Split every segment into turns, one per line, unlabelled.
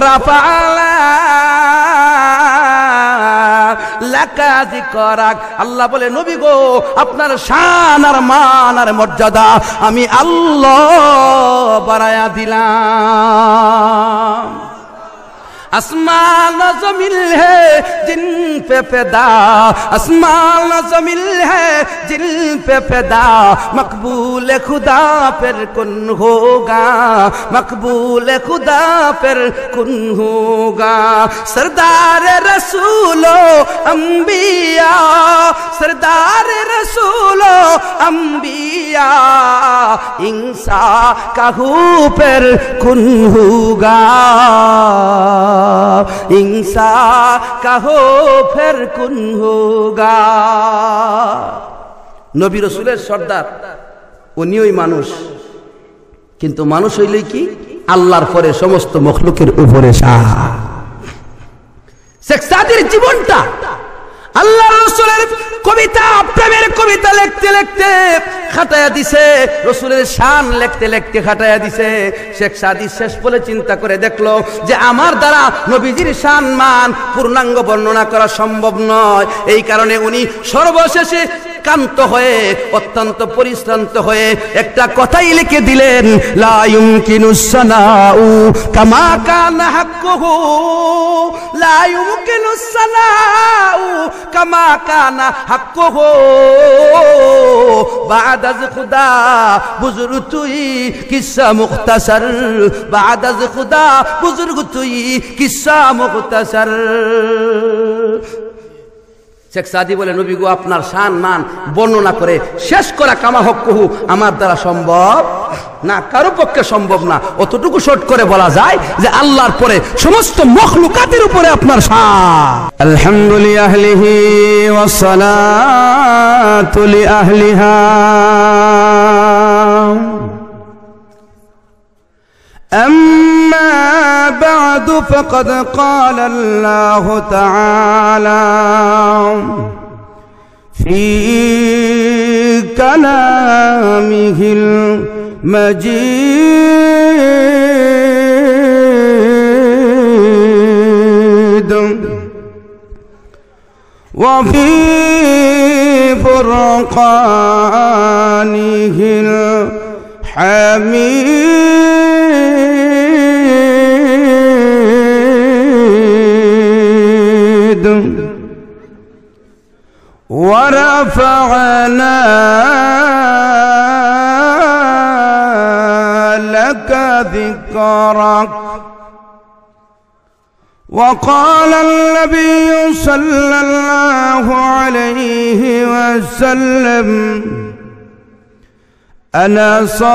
আল্লাহ বলে নবী গো আপনার শান আর মান আর মর্যাদা আমি আল্লাহ বাড়ায়া দিলাম اصمان زمین ہے جن پہ پیدا اصمان زمین ہے جن پہ پیدا مقبول خدا پر کن ہوگا مقبول خدا پر کن ہوگا سردار و انبیاء سردار رسول انبیاء ہمبیا کا کہو پر کن ہوگا ইংসা কাহো ফের কুন হোগা নবী রসুলের সর্দার উনি ওই মানুষ কিন্তু মানুষ হইলে কি আল্লাহর পরে সমস্ত মখলুকের উপরে সাহা শেখ জীবনটা আল্লাহ রসুলের কবিতা প্রেমের কবিতা লিখতে লিখতে খাটায়া দিছে রসুলের শান লিখতে লিখতে খাটায়া দিছে শেখ সাদি শেষ বলে চিন্তা করে দেখলো যে আমার দ্বারা নবীজির শান মান পূর্ণাঙ্গ বর্ণনা করা সম্ভব নয় এই কারণে উনি সর্বশেষে ক্লান্ত হয়ে অত্যন্ত পরিশ্রান্ত হয়ে একটা কথাই লিখে দিলেন লায়ুম কিনুসানাউ কামা কান হাক্কুহু লায়ুম কিনুসানাউ কামা কান হাক্কুহু بعد از خدا بزرگ توی قصه مختصر بعد از خدا তুই توی قصه مختصر শেখ সাদি বলে নবী গো আপনার সান মান বর্ণনা করে শেষ করা কামা হক কহু আমার দ্বারা সম্ভব না কারো পক্ষে সম্ভব না অতটুকু শর্ট করে বলা যায় যে আল্লাহর পরে সমস্ত মখলুকাতের উপরে আপনার শান আলহামদুলিল্লাহ أما بعد فقد قال الله تعالى في كلامه المجيد وفي فرقانه المجيد حميد ورفعنا لك ذكرك وقال النبي صلى الله عليه وسلم أنا صاحب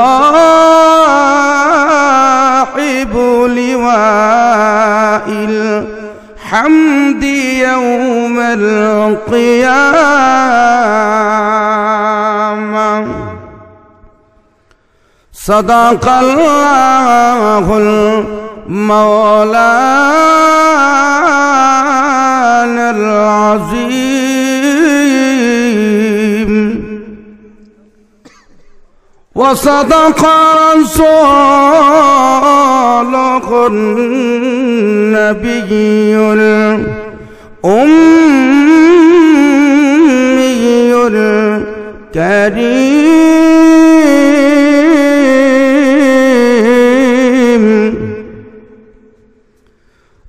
لواء الحمد يوم القيامة صدق الله المولانا العظيم وصدق رسوله النبي الأمي الكريم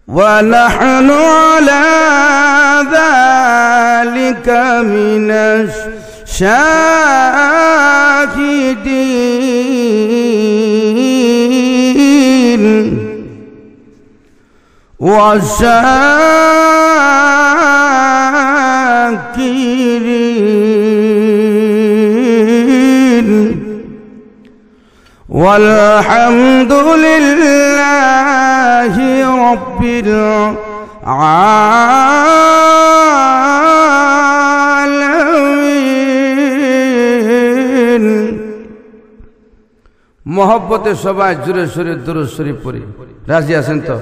ونحن على ذلك من الشهر والشاكدين والشاكرين والحمد لله رب العالمين মহব্বতে সবাই জুড়ে সুরে দূরে সুরে পড়ি রাজি আছেন তো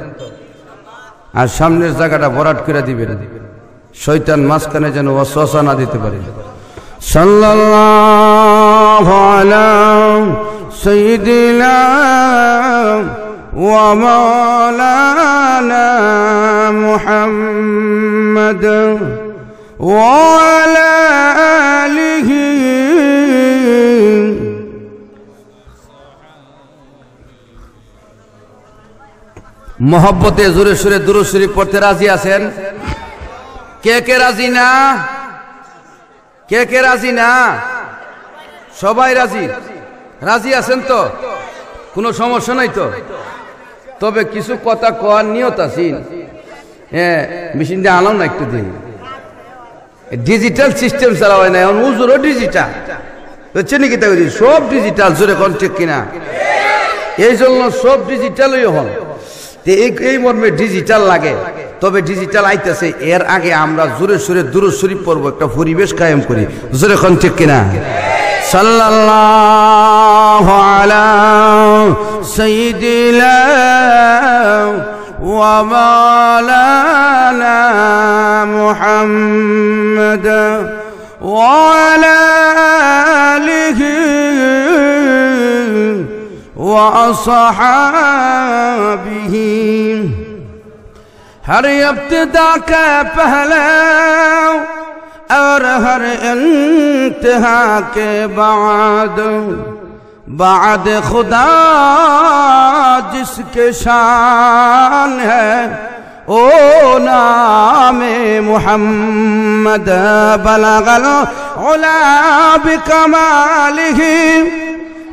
আর সামনের জায়গাটা ভরাট করে দিবেন শৈতান মাঝখানে যেন অশা না দিতে পারে মুহাম্মদ ওয়ালা আলিহি মহব্বতে জোরে সুরে দুরু শরীফ পড়তে রাজি আছেন কে কে রাজি না কে কে রাজি না সবাই রাজি রাজি আছেন তো কোনো সমস্যা নাই তো তবে কিছু কথা কওয়ার নিয়ত আছি হ্যাঁ দিয়ে আনাও না একটু দিন ডিজিটাল সিস্টেম চালা হয় না এখন উজুরও ডিজিটাল বুঝছেন কি তাই সব ডিজিটাল জোরে কন্টেক্ট কিনা এই জন্য সব ডিজিটালই হল এই এই মর্মে ডিজিটাল লাগে তবে ডিজিটাল আইতেছে এর আগে আমরা জোরে সুরে দূরে শরীফ পড়ব একটা পরিবেশ কায়েম করি জোরে খন ঠিক কিনা সাল্লাল্লাহু আলা সাইয়্যিদিনা ওয়া মাওলানা ওয়া আলা আলিহি وأصحابه ہر ابتدا کے پہلے اور ہر انتہا کے بعد بعد خدا جس کے شان ہے او نام محمد بلغل علا اولا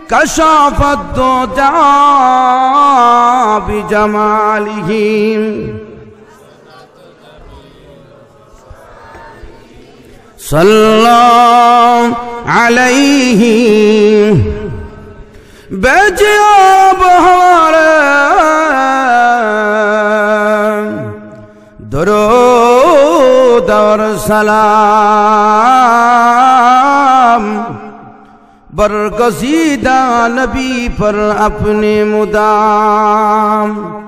کشافت دو جا بھی جمالہ سلام عل بیچ بہار در دور سلا برگزیدہ نبی پر اپنے مدام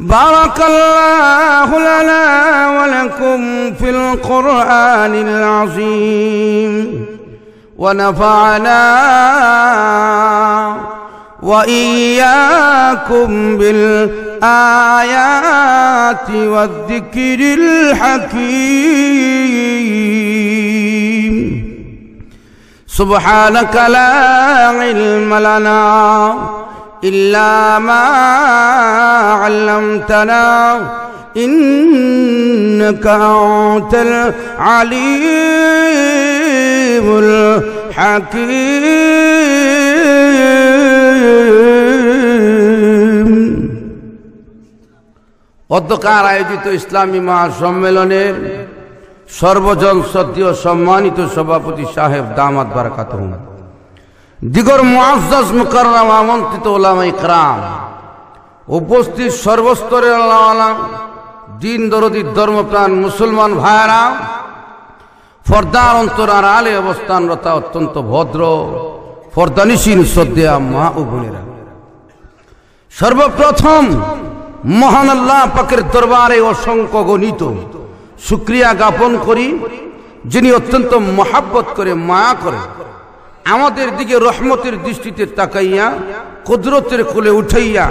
بارك الله لنا ولكم في القرآن العظيم ونفعنا وإياكم بالآيات والذكر الحكيم سبحانك لا علم لنا إلا ما علمتنا إنك أنت العليم الحكيم গতকাল إسلامي ইসলামী মহাসম্মেলনের সর্বজন সদ্য সম্মানিত সভাপতি সাহেব দামাত বারাকাত দিগর মুআজ্জাজ মুকাররাম আমন্ত্রিত ওলামা ইকরাম উপস্থিত সর্বস্তরের আল্লাহ দিন দরদি ধর্মপ্রাণ মুসলমান ভাইয়েরা ফর্দার আর আলে অবস্থানরতা অত্যন্ত ভদ্র ফর্দানিসীন সদ্যা মা ও বোনেরা সর্বপ্রথম মহান আল্লাহ পাকের দরবারে অসংখ্য গণিত সুক্রিয়া জ্ঞাপন করি যিনি অত্যন্ত মহাব্বত করে মায়া করে আমাদের দিকে রহমতের দৃষ্টিতে তাকাইয়া কুদরতের কোলে উঠাইয়া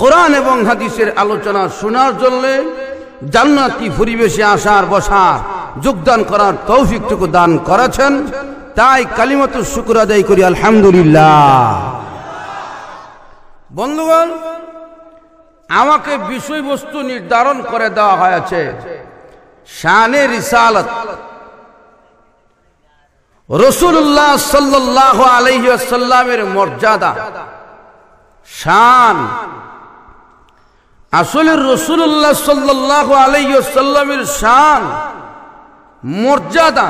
কোরআন এবং হাদিসের আলোচনা শোনার জন্য জান্নাতি পরিবেশে আসার বসার যোগদান করার তৌফিকটুকু দান করেছেন তাই কালিমত শুকুর আদায় করি আলহামদুলিল্লাহ বন্ধুগণ আমাকে বিষয়বস্তু নির্ধারণ করে দেওয়া হয়েছে শানে রিসালত রসুল্লাহ সাল্লাহ আলহ্লামের মর্যাদা শান আসলে রসুল্লাহ সাল্লাহ আলহ্লামের শান মর্যাদা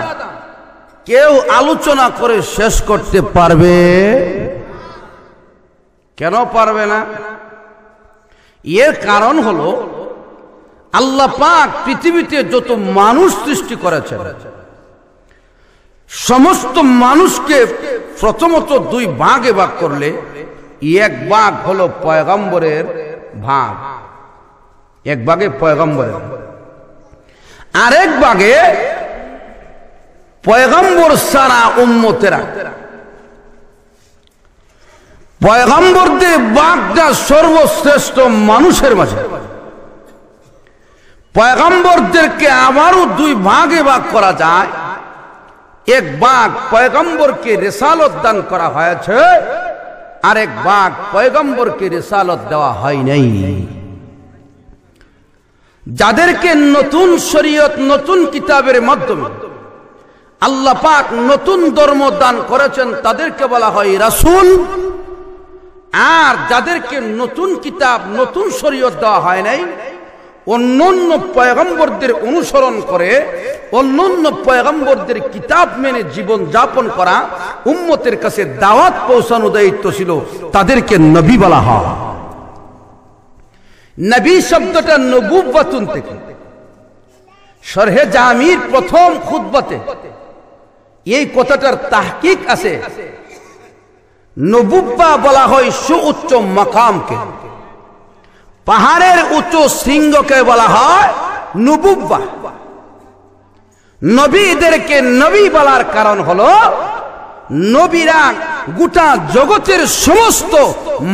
কেউ আলোচনা করে শেষ করতে পারবে কেন পারবে না এর কারণ হলো আল্লাহ পাক পৃথিবীতে যত মানুষ সৃষ্টি করেছেন সমস্ত মানুষকে প্রথমত দুই ভাগে ভাগ করলে এক ভাগ হলো পয়গম্বরের ভাগ এক ভাগে পয়গম্বরের আরেক ভাগে পয়গম্বর সারা উন্মতেরা পয়গম্বরদের বাঘটা সর্বশ্রেষ্ঠ মানুষের মাঝে পয়গম্বরদেরকে আবারও দুই ভাগে ভাগ করা যায় এক বাঘ পয়গম্বরকে রেসালত দান করা হয়েছে আর এক বাঘ পয়গম্বরকে রেসালত দেওয়া হয় নাই যাদেরকে নতুন শরীয়ত নতুন কিতাবের মাধ্যমে আল্লাহ পাক নতুন ধর্ম দান করেছেন তাদেরকে বলা হয় রাসুল আর যাদেরকে নতুন কিতাব নতুন শরীয়ত দেওয়া হয় নাই অন্যান্য পয়গম্বরদের অনুসরণ করে অন্যান্য পয়গম্বরদের কিতাব মেনে জীবন যাপন করা উম্মতের কাছে দাওয়াত পৌঁছানো দায়িত্ব ছিল তাদেরকে নবী বলা হয় নবী শব্দটা বাতুন থেকে সরহে জামির প্রথম খুদ্বাতে এই কথাটার তাহকিক আছে নবুব্বা বলা হয় সুউচ্চ মাকামকে পাহাড়ের উচ্চ শৃঙ্গকে বলা হয় নুবুব্বা নবীদেরকে নবী বলার কারণ হলো নবীরা গোটা জগতের সমস্ত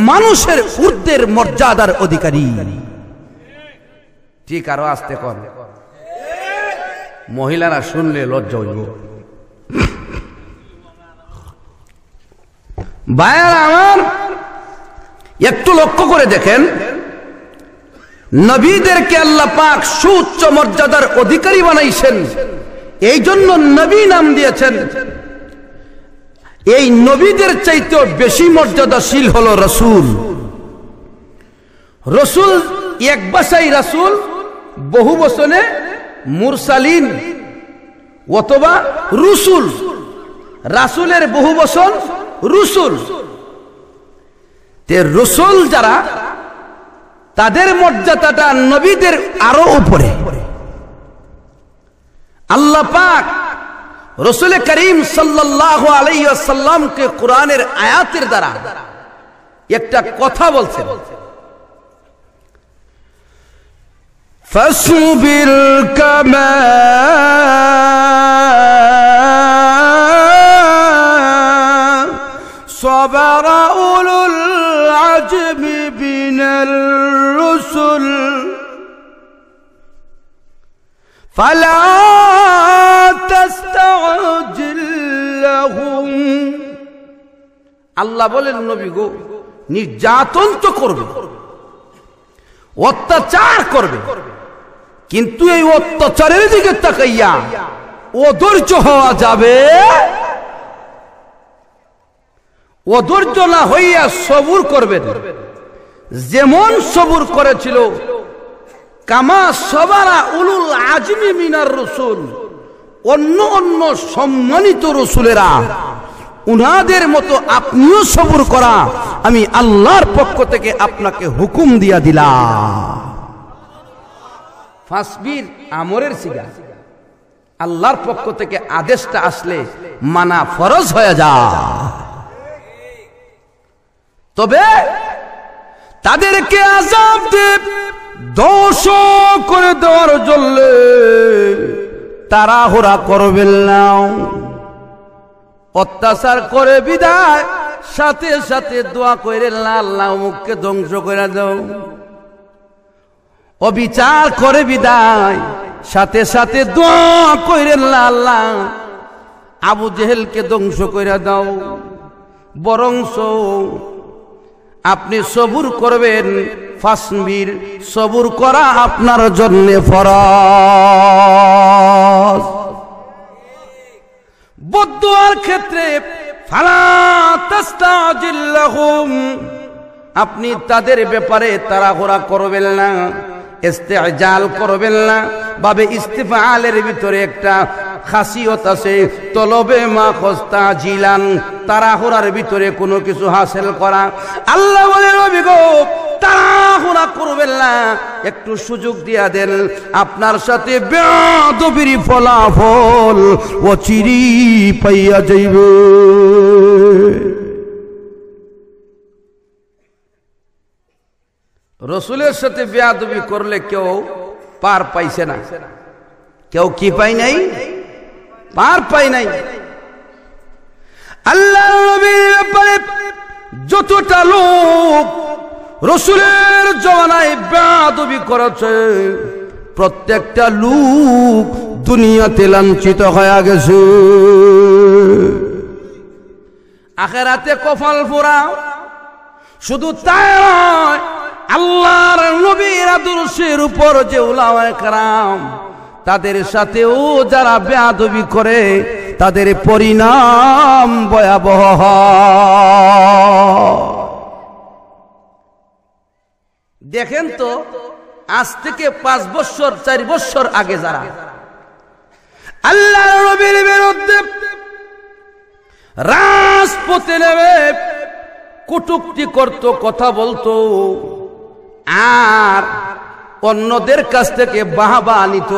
মানুষের ঊর্ধ্বের মর্যাদার অধিকারী ঠিক আরো আসতে কর মহিলারা শুনলে লজ্জা হইব আমার একটু লক্ষ্য করে দেখেন নবীদেরকে আল্লাহ পাক সুচ্চ মর্যাদার অধিকারী বানাইছেন এই জন্য নবী নাম দিয়েছেন এই নবীদের চাইতেও বেশি মর্যাদাশীল হল রসুল রসুল এক বাসাই রাসুল বহু বচনে মুরসালিন অথবা রুসুল রাসুলের বহু বচন রুসুল তে রসুল যারা তাদের মর্যাদাটা নবীদের আরো উপরে আল্লাহ পাক রসুল করিম সাল্লাহ আলাইসাল্লামকে কোরআনের আয়াতের দ্বারা একটা কথা বলছে فاصبر كما صبر أولو العجب من فلا تستعجل لهم আল্লাহ বলেন নবী গো নির্যাতন তো করবে অত্যাচার করবে কিন্তু এই অত্যাচারের দিকে তাকাইয়া অধৈর্য হওয়া যাবে অধৈর্য না হইয়া সবুর করবে যেমন সবুর করেছিল কামা সবারা আজমি মিনার রসুল অন্য অন্য সম্মানিত রসুলেরা উনাদের মতো আপনিও করা আমি আল্লাহর পক্ষ থেকে আপনাকে হুকুম দিয়া দিলাম ফাসবির আমরের সিগা আল্লাহর পক্ষ থেকে আদেশটা আসলে মানা ফরজ হয়ে যা তবে তাদেরকে আজাব দেব ধ্বংস করে দেওয়ার জন্য তাড়াহুড়া করবেন না অত্যাচার করে বিদায় সাথে সাথে দোয়া করে লাল লাউ মুখকে ধ্বংস করে দাও অবিচার করে বিদায় সাথে সাথে দোয়া করে লাল্লাহ আবু জেহেলকে ধ্বংস করে দাও বরংস আপনি সবুর করবেন ফাসবির সবুর করা আপনার জন্যে ফর বদুয়ার ক্ষেত্রে আপনি তাদের ব্যাপারে তাড়াহুড়া করবেন না জাল করবেন না বাবে আলের ভিতরে একটা খাসিয়ত আছে তলবে মা খস্তা জিলান তাড়াহুড়ার ভিতরে কোনো কিছু হাসিল করা আল্লাহ বলে রবি তাড়াহুড়া করবেন না একটু সুযোগ দিয়া দেন আপনার সাথে বেদবির ফলাফল ও চিরি পাইয়া যাইবে রসুলের সাথে বেয়াদবি করলে কেউ পার পাইছে না কেউ কি পাই নাই পার পাই নাই আল্লাহ নবীর যতটা লোক রসুলের জমানায় বেদবি করেছে প্রত্যেকটা লোক দুনিয়াতে লাঞ্ছিত হয়ে গেছে আখেরাতে কপাল ফোরা শুধু তাই নয় আল্লাহর নবীর আদর্শের উপর যে উলামায়ে کرام তাদের সাথে ও যারা বেয়াদবি করে তাদের পরিণাম ভয়াবহ হয় দেখেন তো আজ থেকে পাঁচ বছর চার বছর আগে যারা আল্লাহ নবীর বিরুদ্ধে রাজপথে নেবে কুটুকটি করত কথা বলতো আর অন্যদের কাছ থেকে বাহাবা আনিত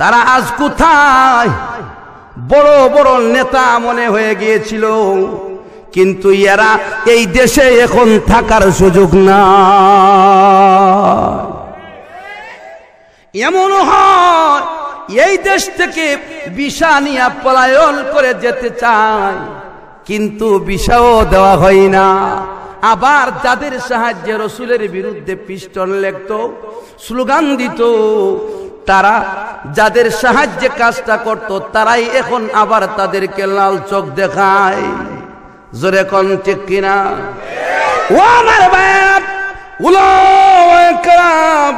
তারা আজ কোথায় বড় বড় নেতা মনে হয়ে গিয়েছিল কিন্তু এরা এই দেশে এখন থাকার সুযোগ না এমন হয় এই দেশ থেকে বিষা নিয়ে পলায়ন করে যেতে চায় কিন্তু বিষাও দেওয়া হয় না আবার যাদের সাহায্যে রসুলের বিরুদ্ধে পিস্টন লেখত স্লোগান দিত তারা যাদের সাহায্যে কাজটা করত তারাই এখন আবার তাদেরকে লাল চোখ দেখায় জোরে কন ঠিক কিনা ও আমার বাপ উলাম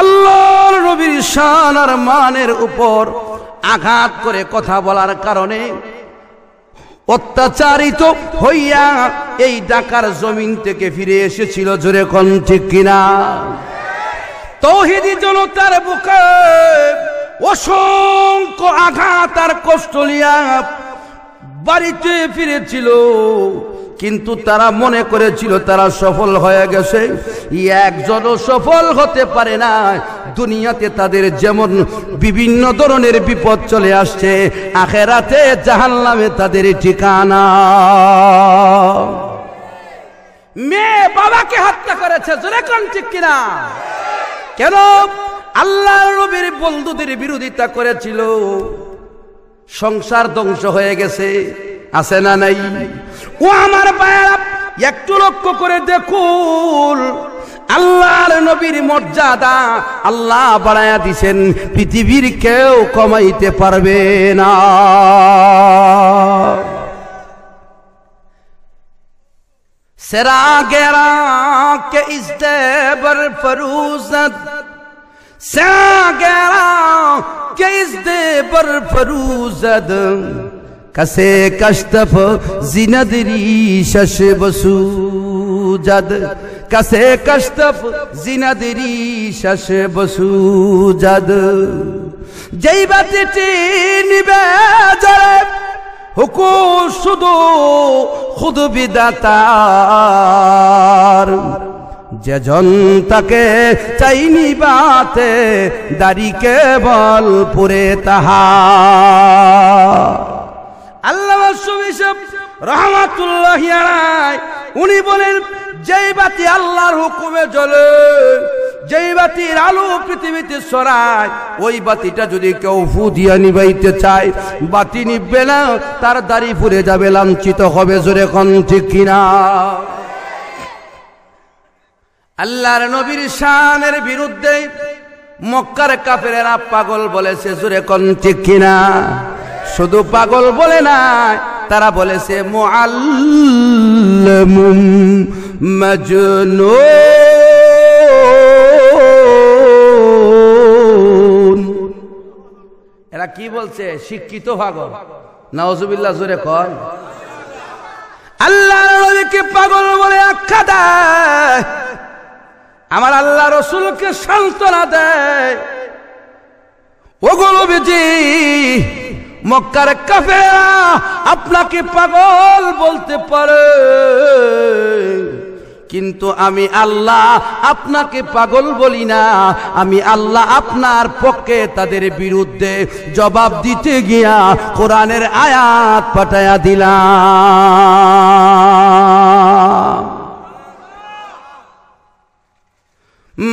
আল্লাহর নবীর শান আর মানের উপর আঘাত করে কথা বলার কারণে অত্যাচারিত হইয়া এই ডাকার জমিন থেকে ফিরে এসেছিল জোরে কন ঠিক কিনা তৌহিদি জনতার বুকে অসংখ্য আঘাত আর কষ্ট লিয়া বাড়িতে ফিরেছিল কিন্তু তারা মনে করেছিল তারা সফল হয়ে গেছে একজনও সফল হতে পারে না দুনিয়াতে তাদের যেমন বিভিন্ন ধরনের বিপদ চলে আসছে আখেরাতে জাহান নামে তাদের ঠিকানা মেয়ে বাবাকে হত্যা করেছে জোরে কোন ঠিক কিনা কেন আল্লাহ রবির বন্ধুদের বিরোধিতা করেছিল সংসার ধ্বংস হয়ে গেছে আছে না নাই ও আমার বায়রা একটু লক্ষ্য করে দেখুন আল্লাহর নবীর মর্যাদা আল্লাহ বাড়ায়া দিছেন পৃথিবীর কেউ কমাইতে পারবে না সেরা গেরা কে ইস্তেবর দেবর ফরুজত ساگرا کیس دے بر فروزد کسے کشتف زیند ریشش بسوجد کسے کشتف زیند ریشش بسوجد যেই বাতিটি নিবে জরে হুকু শুধু খুদ বিদাতার জন তাকে চাইনি বাতে কে বল পুরে তাহা আল্লাহ রহমাতুল্লাহ উনি বলেন যেই বাতি আল্লাহর হুকুমে জ্বলে যেই বাতির আলো পৃথিবীতে সরায় ওই বাতিটা যদি কেউ ফু দিয়া নিবাইতে চায় বাতি নিবে না তার দাড়ি ফুরে যাবে লাঞ্ছিত হবে জোরে কন ঠিক কিনা আল্লাহর নবীর শানের বিরুদ্ধে মক্কার কাফেরেরা পাগল বলেছে জুরে কন কিনা শুধু পাগল বলে না তারা বলেছে মুআল্লামুম মাজনুন এরা কি বলছে শিক্ষিত পাগল নাওজুবিল্লাহ জুরে কন আল্লাহ পাগল বলে আখ্যা দেয় আমার আল্লাহ রসুলকে সান্ত্বনা দেয় ওগুলো বিজি মক্কার কাফেরা আপনাকে পাগল বলতে পারে কিন্তু আমি আল্লাহ আপনাকে পাগল বলি না আমি আল্লাহ আপনার পক্ষে তাদের বিরুদ্ধে জবাব দিতে গিয়া কোরআনের আয়াত পাঠাইয়া দিলাম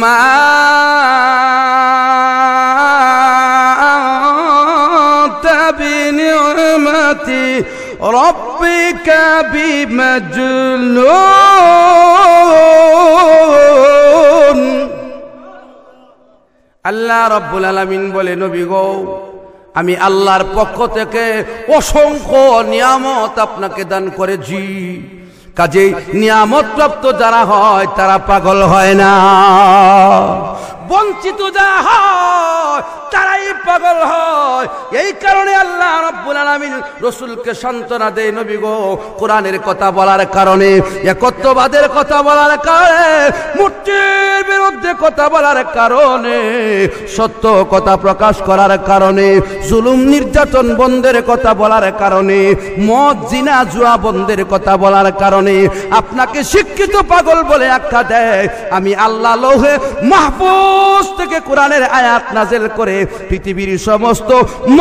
মা রপি কবি মজলো আল্লাহ রব্বুল আলমিন বলে নবী গো আমি আল্লাহর পক্ষ থেকে অসংখ্য নিয়ামত আপনাকে দান করেছি নিয়ামত নিয়ামতপ্রাপ্ত যারা হয় তারা পাগল হয় না বঞ্চিত যা হয় তারাই পাগল হয় এই কারণে আল্লাহ রব্বুল আলমিন রসুলকে সান্ত্বনা দেয় নবী গো কোরআনের কথা বলার কারণে একত্ববাদের কথা বলার কারণে মূর্তির বিরুদ্ধে কথা বলার কারণে সত্য কথা প্রকাশ করার কারণে জুলুম নির্যাতন বন্ধের কথা বলার কারণে মদ জিনা জুয়া বন্ধের কথা বলার কারণে আপনাকে শিক্ষিত পাগল বলে আখ্যা দেয় আমি আল্লাহ লোহে মাহবুব আকাশ থেকে কোরআনের আয়াত নাজেল করে পৃথিবীর সমস্ত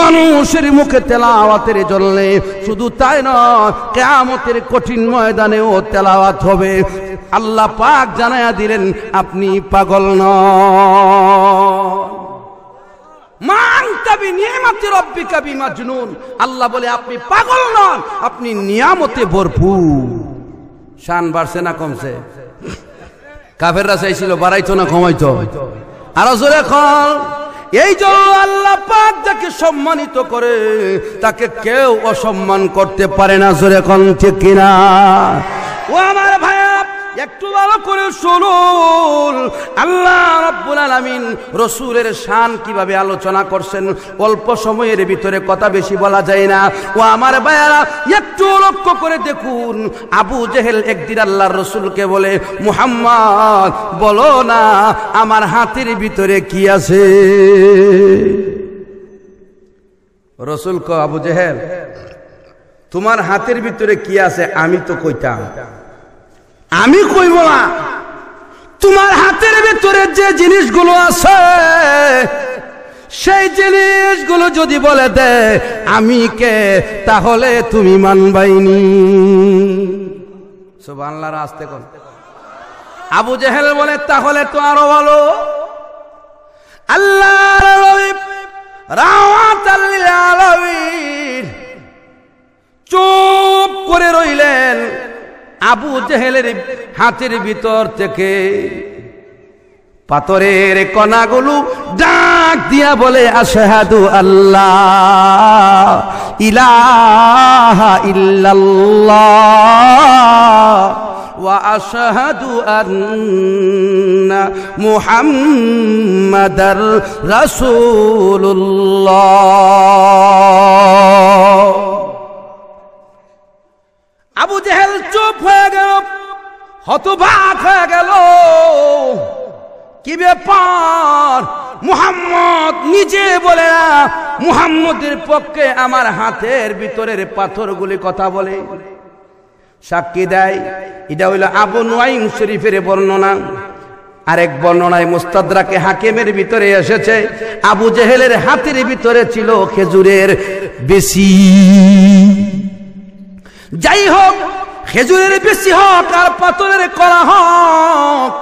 মানুষের মুখে তেলাওয়াতের জন্যে শুধু তাই নয় কেয়ামতের কঠিন ময়দানেও তেলাওয়াত হবে আল্লাহ পাক জানায়া দিলেন আপনি পাগল ন আল্লাহ বলে আপনি পাগল নন আপনি নিয়ামতে ভরপুর শান বাড়ছে না কমছে কাফেররা চাইছিল বাড়াইতো না কমাইতো আরো জোরে কল এই জন্য আল্লাহ পাক যাকে সম্মানিত করে তাকে কেউ অসম্মান করতে পারে না জোরে কল ঠিক কিনা ও আমার ভাই একটু ভালো করে শুনুন আল্লাহ রাব্বুল আলামিন রসুলের শান কিভাবে আলোচনা করছেন অল্প সময়ের ভিতরে কথা বেশি বলা যায় না ও আমার বায়ারা একটু লক্ষ্য করে দেখুন আবু জেহেল একদিন আল্লাহর রসুলকে বলে মুহাম্মদ বলো না আমার হাতের ভিতরে কি আছে রসুল ক আবু জেহেল তোমার হাতের ভিতরে কি আছে আমি তো কইতাম আমি কইব না তোমার হাতের ভেতরে যে জিনিসগুলো আছে সেই জিনিসগুলো যদি বলে দে আমি কে তাহলে তুমি মানবাইনি সব আসতে কর আবু জেহেল বলে তাহলে তো আরো ভালো আল্লাহ চুপ করে রইলেন আবু জেহেলের হাতের ভিতর থেকে পাথরের কণাগুলো ডাক দিয়া বলে আশহাদু আল্লাহ ইলাহা ইল্লাল্লাহ ওয়া আশহাদু আন্না মুহাম্মাদার রাসূলুল্লাহ আবু জেহেল চুপ হয়ে গেল হতবাক হয়ে গেল কি ব্যাপার মুহাম্মদ নিজে বলে মুহাম্মদের পক্ষে আমার হাতের ভিতরের পাথরগুলি কথা বলে সাক্ষী দেয় এটা হইল আবু নুয়াইম শরীফের বর্ণনা আরেক বর্ণনায় মুস্তাদরাকে হাকিমের ভিতরে এসেছে আবু জেহেলের হাতের ভিতরে ছিল খেজুরের বেশি খেজুরের বেশি হক আর পাথরের কলা হক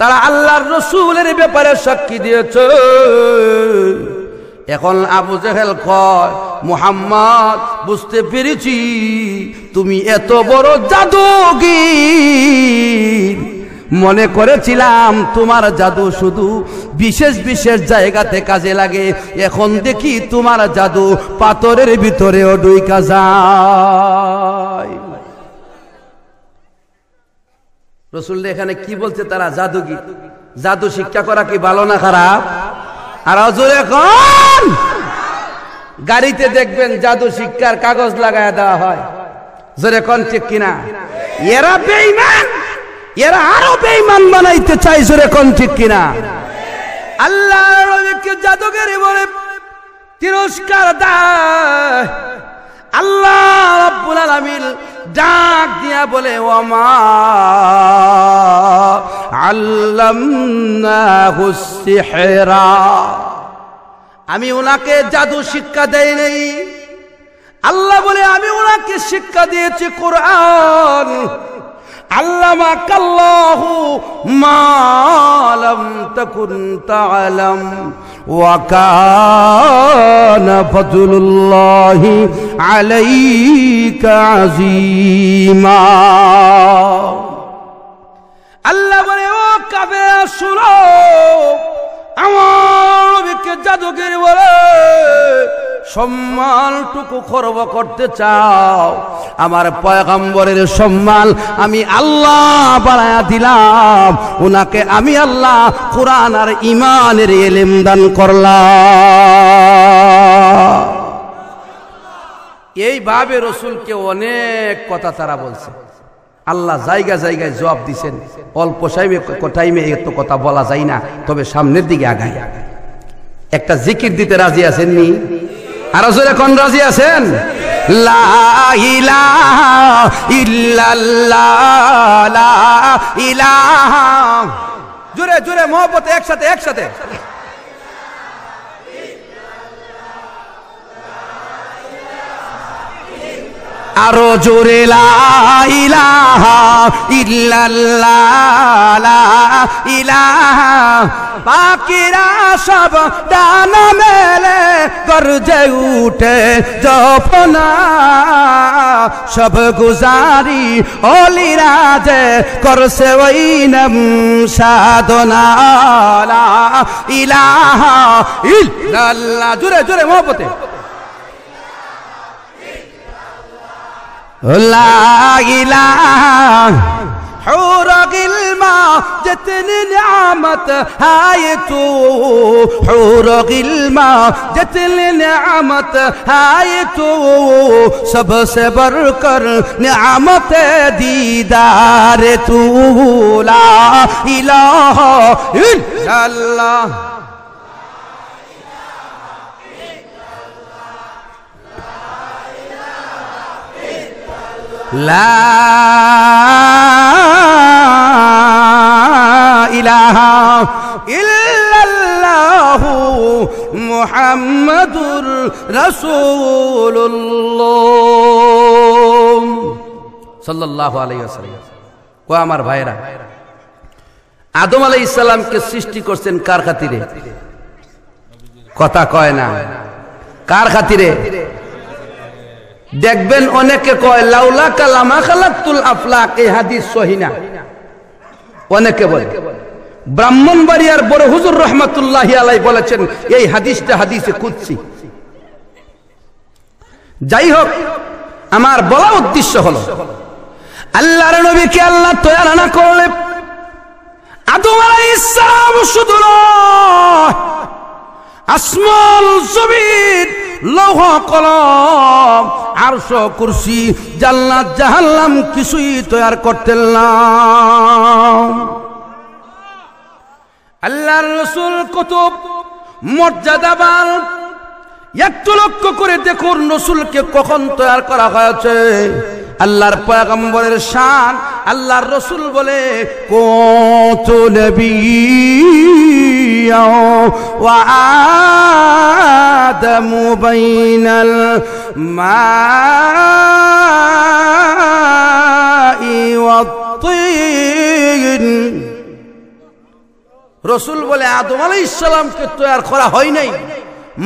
তারা আল্লাহর রসুলের ব্যাপারে সাক্ষী দিয়েছে এখন আবু জেহেল কয় মুহাম্মদ বুঝতে পেরেছি তুমি এত বড় জাদুগির মনে করেছিলাম তোমার জাদু শুধু বিশেষ বিশেষ জায়গাতে কাজে লাগে এখন দেখি তোমার জাদু পাথরের ভিতরেও ডুইকা যায় রসুল্লা এখানে কি বলছে তারা জাদুগির জাদু শিক্ষা করা কি ভালো না খারাপ আর অজুর এখন গাড়িতে দেখবেন জাদু শিক্ষার কাগজ লাগায় দেওয়া হয় জোরে কন ঠিক কিনা এরা বেইমান এরা আরো বেইমান বানাইতে চাই জোরে কন ঠিক কিনা আল্লাহ জাদুগেরি বলে তিরস্কার দা আল্লাহ রব্বুল আলামিন ডাক দিয়া বলে ওমা আল্লামনাহুস সিহরা আমি ওনাকে জাদু শিক্ষা দেই নাই আল্লাহ বলে আমি ওনাকে শিক্ষা দিয়েছি কোরআন আল্লামা কাল্লাহু মালাম তাকুন তাআলাম وكان فضل الله عليك عظيما الله বলে ও কাবে আমার আমাকে জাদুগির বলে সম্মানটুকু খর্ব করতে চাও আমার পয়গম্বরের সম্মান আমি আল্লাহ বাড়ায়া দিলাম উনাকে আমি আল্লাহ কোরআন আর ইমানের এলেম দান করলাম এইভাবে রসুলকে অনেক কথা তারা বলছে আল্লাহ জায়গা জায়গায় জবাব দিছেন অল্প সাইমে টাইমে এত কথা বলা যায় না তবে সামনের দিকে আগাই একটা জিকির দিতে রাজি আছেন নি আরো জোরে কোন রাজি আছেন জোরে জোরে মহব্বতে একসাথে একসাথে আরো জোরে ইলাহা সব দান মেলে গর্জে উঠে জপনা সব গুজারি অলি রাজে করছে ওই নম সাধনা ইলাহা ইল্লাল্লাহ জুরে জুরে মহব্বতে لا إله حورق الماء جتني نعمة هايتو حورق الماء جتني نعمة هايتو سب سے بر کر نعمت دیدار لا الہ الا اللہ ইলাহা ইল্লাল্লাহু মুহাম্মাদুর রাসূলুল্লাহ ও আমার ভাইরা আদম আলাই ইসলামকে সৃষ্টি করছেন কার খাতিরে কথা কয় না কার খাতিরে দেখবেন অনেকে কয় লাউলা কালামা খালাকুল আফলাক এই হাদিস সহিনা অনেকে বলে ব্রাহ্মণবাড়িয়ার বড় হুজুর রহমতুল্লাহ আলাই বলেছেন এই হাদিসটা হাদিসে কুদছি যাই হোক আমার বলা উদ্দেশ্য হল আল্লাহর নবীকে আল্লাহ তৈরি না করলে আদম আলাই ইসলাম শুধু নয় আসমল জমিন লৌহ কলম আর কুরসি জাল্লা জাহাল্লাম কিছুই তৈয়ার করতে আল্লাহ রসুল কুতুব মর্যাদাবান একটু লক্ষ্য করে দেখুন রসুলকে কখন তৈয়ার করা হয়েছে আল্লাহর পয়গম্বরের শান আল্লাহর রসুল বলে কত নবী وآدم মা রসুল বলে আদম আলাই ইসলামকে তৈরি করা হয় নাই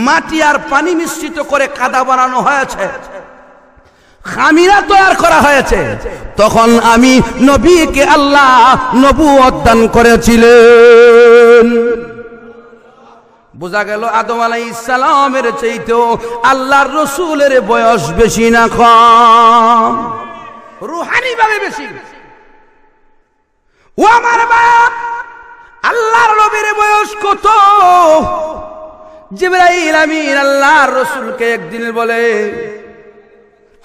মাটি আর পানি মিশ্রিত করে কাদা বানানো হয়েছে খামিরা তৈরি করা হয়েছে তখন আমি নবীকে আল্লাহ নবু অধ্যান করেছিলেন বোঝা গেল আদম আলাই ইসালামের চাইতেও আল্লাহর রসুলের বয়স বেশি না কম রুহানি ভাবে বেশি ও আমার বাপ আল্লাহর নবীর বয়স কত জিব্রাইল আমিন আল্লাহর রসুলকে একদিন বলে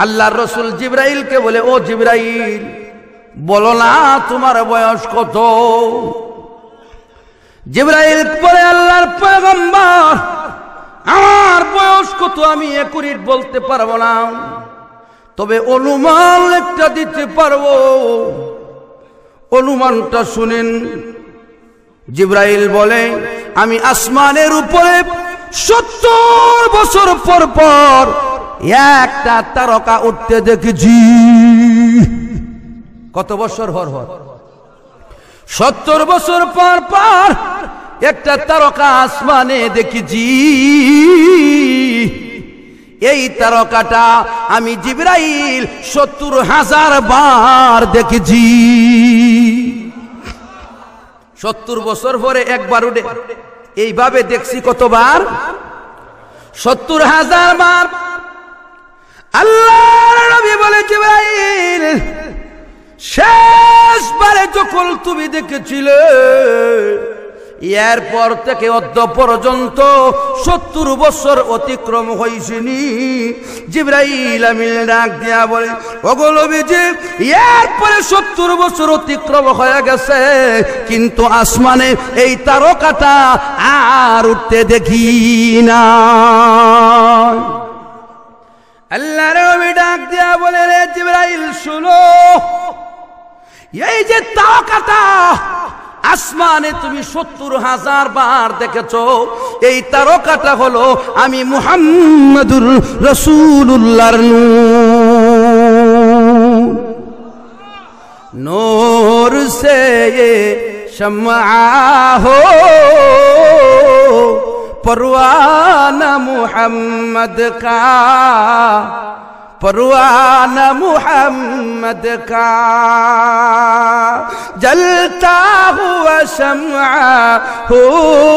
আল্লাহ রসুল জিব্রাইলকে বলে ও জিব্রাইল বলো না তোমার বয়স কত জিব্রাইল পরে আল্লাহর পয়গম্বর আমার বয়স কত আমি একুরিট বলতে পারবো না তবে অনুমান একটা দিতে পারবো অনুমানটা শুনেন জিব্রাইল বলে আমি আসমানের উপরে সত্তর বছর পর পর একটা তারকা উঠতে দেখেছি কত বছর হর হর সত্তর বছর পর পর একটা তারকা আসমানে দেখেছি এই তারকাটা আমি জিব্রাইল সত্তর হাজার বার দেখেছি সত্তর বছর পরে একবার উঠে এইভাবে দেখছি কতবার সত্তর হাজার বার আল্লাহ নবী বলে জিব্রাইল শেষবারে যখন তুমি দেখেছিলে এরপর থেকে অদ্য পর্যন্ত সত্তর বছর অতিক্রম হয়েছিনি জিব্রাইল আমিল ডাক দেয়া বলে ওগলবি যে এরপরে সত্তর বছর অতিক্রম হয়ে গেছে কিন্তু আসমানে এই তারকাটা আর উঠতে দেখি না ডাক দিয়া বলে শুনো এই যে আসমানে তুমি সত্তর হাজার বার দেখেছ এই তারকাটা হলো আমি মুহাম্মদুর রসুল্লার নোর সে শমা হো پروان محمد کا پروان محمد کا جلتا ہوا شمع ہو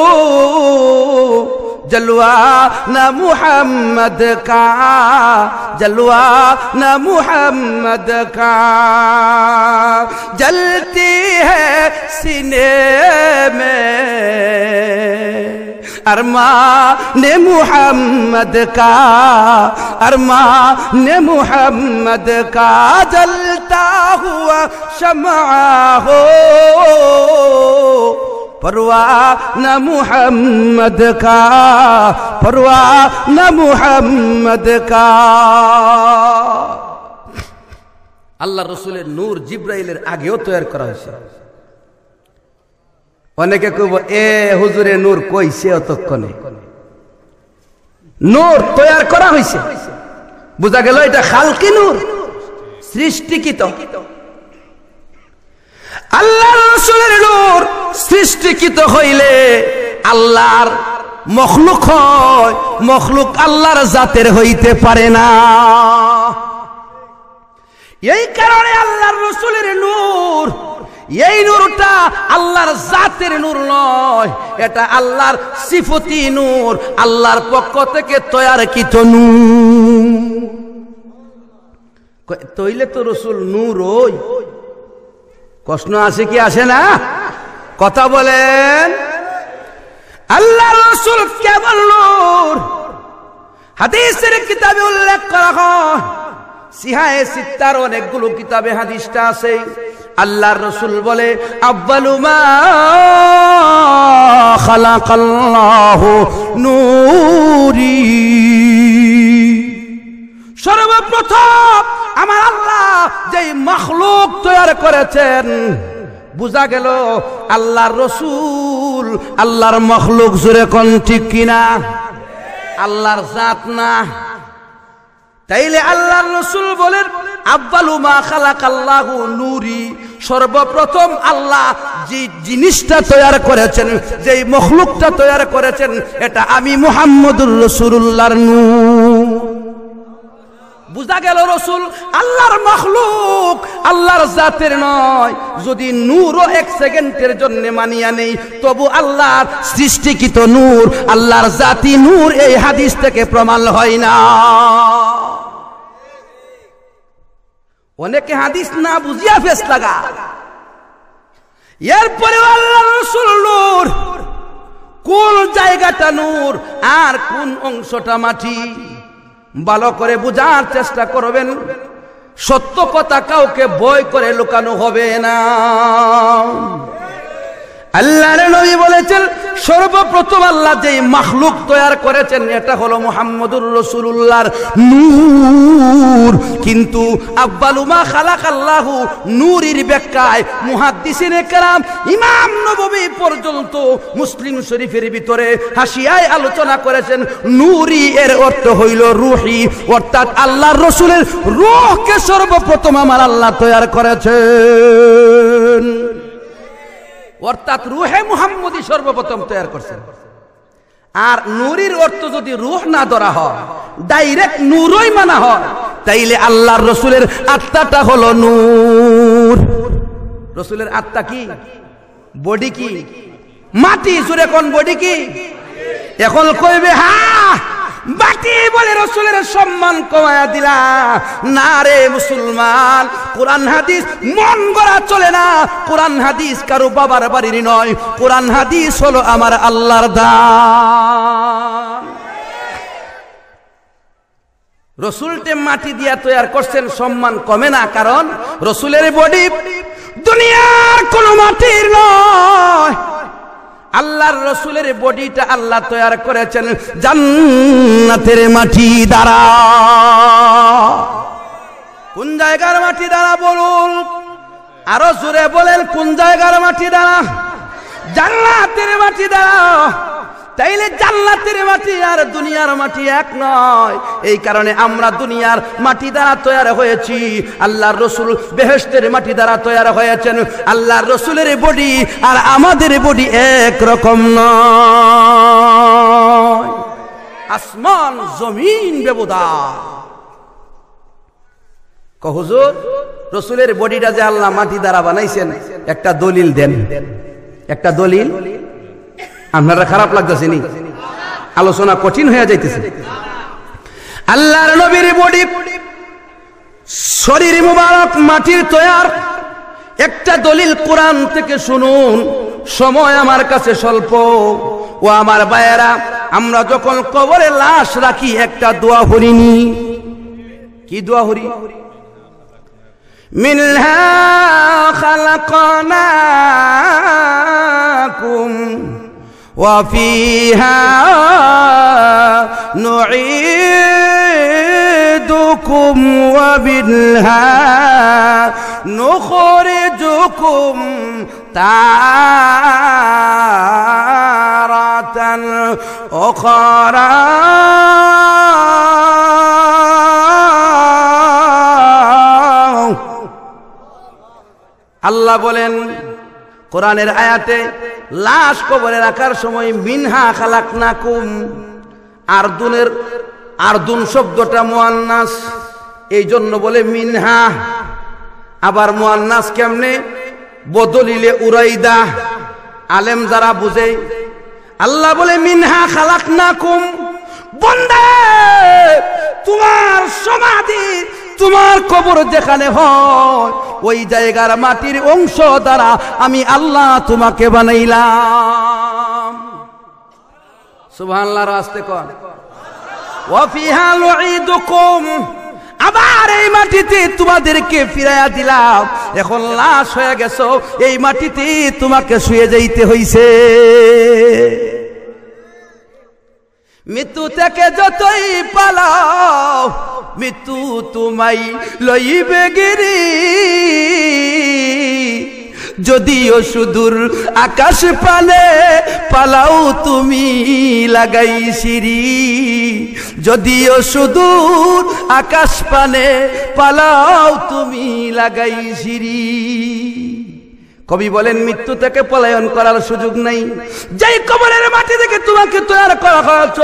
جلوہ نہ محمد کا جلوہ نہ محمد کا جلتی ہے سینے میں ارمان محمد کا ارمان محمد کا جلتا ہوا شما ہو পরোয়া না মুহাম্মদ কা পরোয়া না মুহাম্মদ কা আল্লাহ রসুলের নূর জিব্রাইলের আগেও তৈরি করা হয়েছে অনেকে কইব এ হুজুরে নূর কইছে অতক্ষণে নূর তৈরি করা হয়েছে বোঝা গেল এটা খালকি নূর সৃষ্টিকৃত আল্লাহ রসুলের নূর সৃষ্টিকৃত হইলে আল্লাহর মখলুক হয় মখলুক আল্লাহর জাতের হইতে পারে না এই কারণে আল্লাহর রসুলের নূর এই নূরটা আল্লাহর জাতের নূর নয় এটা আল্লাহর সিফতি নূর আল্লাহর পক্ষ থেকে তৈয়ার কিত নূর তৈলে তো রসুল নূর ওই প্রশ্ন আছে কি আসে না কথা বলেন আল্লাহ রসুল কেবল নূর হাদিসের কিতাবে উল্লেখ করা হয় সিহায়ে সিত্তার অনেকগুলো কিতাবে হাদিসটা আছে আল্লাহর রসুল বলে আব্বালুমা খালাকাল্লাহ নূরি সর্বপ্রথম আমার আল্লাহ যেই মখলুক তৈরি করেছেন বুঝা গেল আল্লাহর রসুল আল্লাহর মখলুক জুড়ে কোন ঠিক কিনা আল্লাহর জাত না তাইলে আল্লাহর রসুল বলেন আব্বালুমা খালাক আল্লাহ নুরি সর্বপ্রথম আল্লাহ যে জিনিসটা তৈরি করেছেন যেই মখলুকটা তৈরি করেছেন এটা আমি মোহাম্মদুর রসুল্লাহর নূর বুঝা গেল রসুল আল্লাহর মখলুক আল্লাহর জাতের নয় যদি নূরও এক সেকেন্ডের জন্য মানিয়া নেই তবু আল্লাহর সৃষ্টিকৃত নূর আল্লাহর জাতি নূর এই হাদিস থেকে প্রমাণ হয় না অনেকে হাদিস না বুঝিয়া ফেস লাগা এরপরে আল্লাহ রসুল নূর কোন জায়গাটা নূর আর কোন অংশটা মাটি ভালো করে বোঝার চেষ্টা করবেন সত্য কথা কাউকে বই করে লুকানো হবে না আল্লাহর নবী বলেছেন সর্বপ্রথম আল্লাহ যেই মাখলুক তৈয়ার করেছেন এটা হলো মোহাম্মদুর রসুলুল্লাহর নূর কিন্তু আব্বালুমা খালাক আল্লাহু নূরির ব্যাখ্যায় মুহাদ্দিসিন কালাম ইমাম নববী পর্যন্ত মুসলিম শরীফের ভিতরে হাসিয়ায় আলোচনা করেছেন নূরি এর অর্থ হইল রুহি অর্থাৎ আল্লাহর রসুলের রুহকে সর্বপ্রথম আমার আল্লাহ তৈয়ার করেছেন অর্থাৎ রুহে মুহাম্মদী সর্বপ্রথম তৈর করছেন আর নুরির অর্থ যদি রুহ না ধরা হয় ডাইরেক্ট নূরই মানা হয় তাইলে আল্লাহর রসুলের আত্মাটা হলো নূর রসুলের আত্মা কি বডি কি মাটি সুরে কোন বডি কি এখন কইবে হ্যাঁ রসুলের সম্মান কমায়া দিলা না রে মুসলমান কোরআন হাদিস মন গড়া চলে না কোরআন হাদিস কারো বাবার বাড়ির নয় কোরআন হাদিস হলো আমার আল্লাহর দা রসুলটে মাটি দিয়া তৈয়ার করছেন সম্মান কমে না কারণ রসুলের বডি দুনিয়ার কোনো মাটির নয় আল্লাহর রসুলের বডিটা আল্লাহ তৈরি করেছেন জান্নাতের মাটি দ্বারা কোন জায়গার মাটি দ্বারা বলুন আরো জোরে বলেন কোন জায়গার মাটি দ্বারা জান্নাতের মাটি দ্বারা তাইলে জান্নাতের মাটি আর দুনিয়ার মাটি এক নয় এই কারণে আমরা দুনিয়ার মাটি দ্বারা তৈয়ার হয়েছি আল্লাহর রসুল বেহেস্তের মাটি দ্বারা তৈয়ার হয়েছেন আল্লাহর রসুলের বডি আর আমাদের বডি এক রকম নয় আসমান জমিন ব্যবধান কহুজুর রসুলের বডিটা যে আল্লাহ মাটি দ্বারা বানাইছেন একটা দলিল দেন একটা দলিল আপনারা খারাপ লাগতেছে নি আলোচনা কঠিন হয়ে যাইতেছে আল্লাহর নবীর বডি শরীর মুবারক মাটির তৈয়ার একটা দলিল কোরআন থেকে শুনুন সময় আমার কাছে স্বল্প ও আমার বায়েরা আমরা যখন কবরে লাশ রাখি একটা দোয়া হরিনি কি দোয়া হরি মিনহা খালাকনাকুম وفيها نعيدكم ومنها نخرجكم تارة أخرى আল্লাহ বলেন কোরআনের আয়াতে লাশ কবরে রাখার সময় মিনহা খালাক নাকুম আর্দুনের আর্দুন শব্দটা মোয়ান্নাস এই জন্য বলে মিনহা আবার মোয়ান্নাস কেমনে বদলিলে উরাইদা আলেম যারা বুঝে আল্লাহ বলে মিনহা খালাক নাকুম বন্দে তোমার সমাধি তোমার কবর যেখানে হয় ওই জায়গার মাটির অংশ দ্বারা আমি আল্লাহ তোমাকে বানাইলাম সুভানলার আস্তে কর আবার এই মাটিতে তোমাদেরকে ফিরাইয়া দিলাম এখন লাশ হয়ে গেছো এই মাটিতে তোমাকে শুয়ে যাইতে হইছে মৃত্যু থেকে যতই পালাও মৃত্যু তোমাই লইবে গিরি যদিও সুদূর আকাশ পালে পালাও তুমি লাগাই সিরি যদিও সুদূর আকাশ পালে পালাও তুমি লাগাই সিরি কবি বলেন মৃত্যু থেকে পলায়ন করার সুযোগ নেই যেই কবরের মাটি থেকে তোমাকে তৈরি করা হয়েছ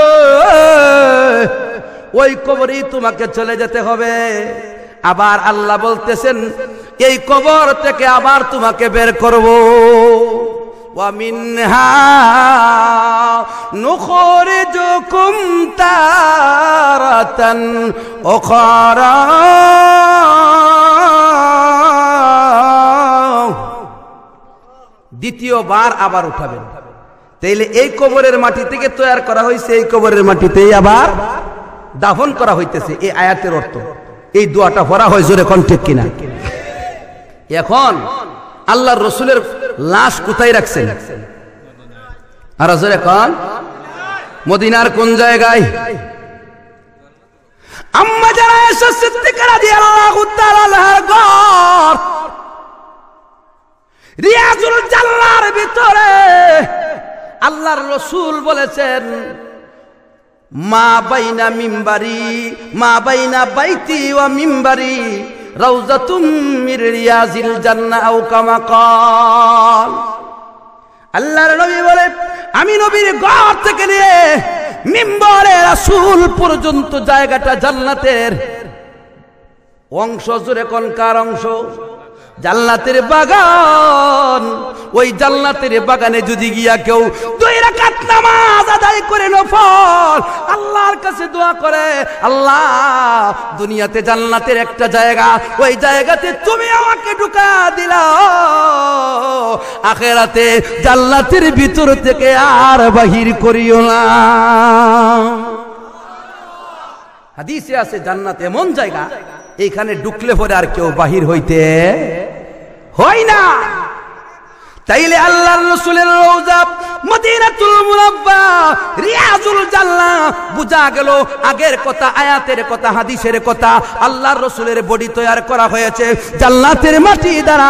ওই কবরেই তোমাকে চলে যেতে হবে আবার আল্লাহ বলতেছেন এই কবর থেকে আবার তোমাকে বের করবো نخرجكم تارة দ্বিতীয়বার আবার উঠাবেন তাইলে এই কবরের মাটি থেকে তৈরি করা হয়েছে এই কবরের মাটিতেই আবার দাফন করা হইতেছে এই আয়াতের অর্থ এই দোয়াটা ভরা হয় জোরে এখন ঠিক কিনা এখন আল্লাহ রসুলের লাশ কোথায় রাখছেন আর জোরে এখন মদিনার কোন জায়গায় আম্মা যারা এসেছে তারা দিয়ে আল্লাহ ঘর রিয়াজুল জাল্লার ভিতরে আল্লাহর রসুল বলেছেন মা বাইনা মিম্বারি মা বাইনা বাইতি ও মিম্বারি রাউজাতুম মির রিয়াজিল জান্নাহ আও কামা কল আল্লাহর নবী বলে আমি নবীর ঘর থেকে নিয়ে মিম্বরে রাসূল পর্যন্ত জায়গাটা জান্নাতের অংশ জুড়ে কনকার অংশ জাল্লাতের বাগান ওই জাল্লাতের বাগানে যদি গিয়া কেউ জাল্লাতের আল্লাহর দোয়া করে আল্লাহ দুনিয়াতে একটা জায়গা ওই জায়গাতে তুমি ঢুকা দিলা আখেরাতে ভিতর থেকে আর বাহির করিও না হাদিসে আছে জান্নাত এমন জায়গা এখানে ঢুকলে পরে আর কেউ বাহির হইতে হয় না তাইলে আল্লাহর রসুলের রোজা মদিনাতুল মুনাব্বা রিয়াজুল জাল্লা বুঝা গেল আগের কথা আয়াতের কথা হাদিসের কথা আল্লাহর রসুলের বডি তৈয়ার করা হয়েছে জান্নাতের মাটি দ্বারা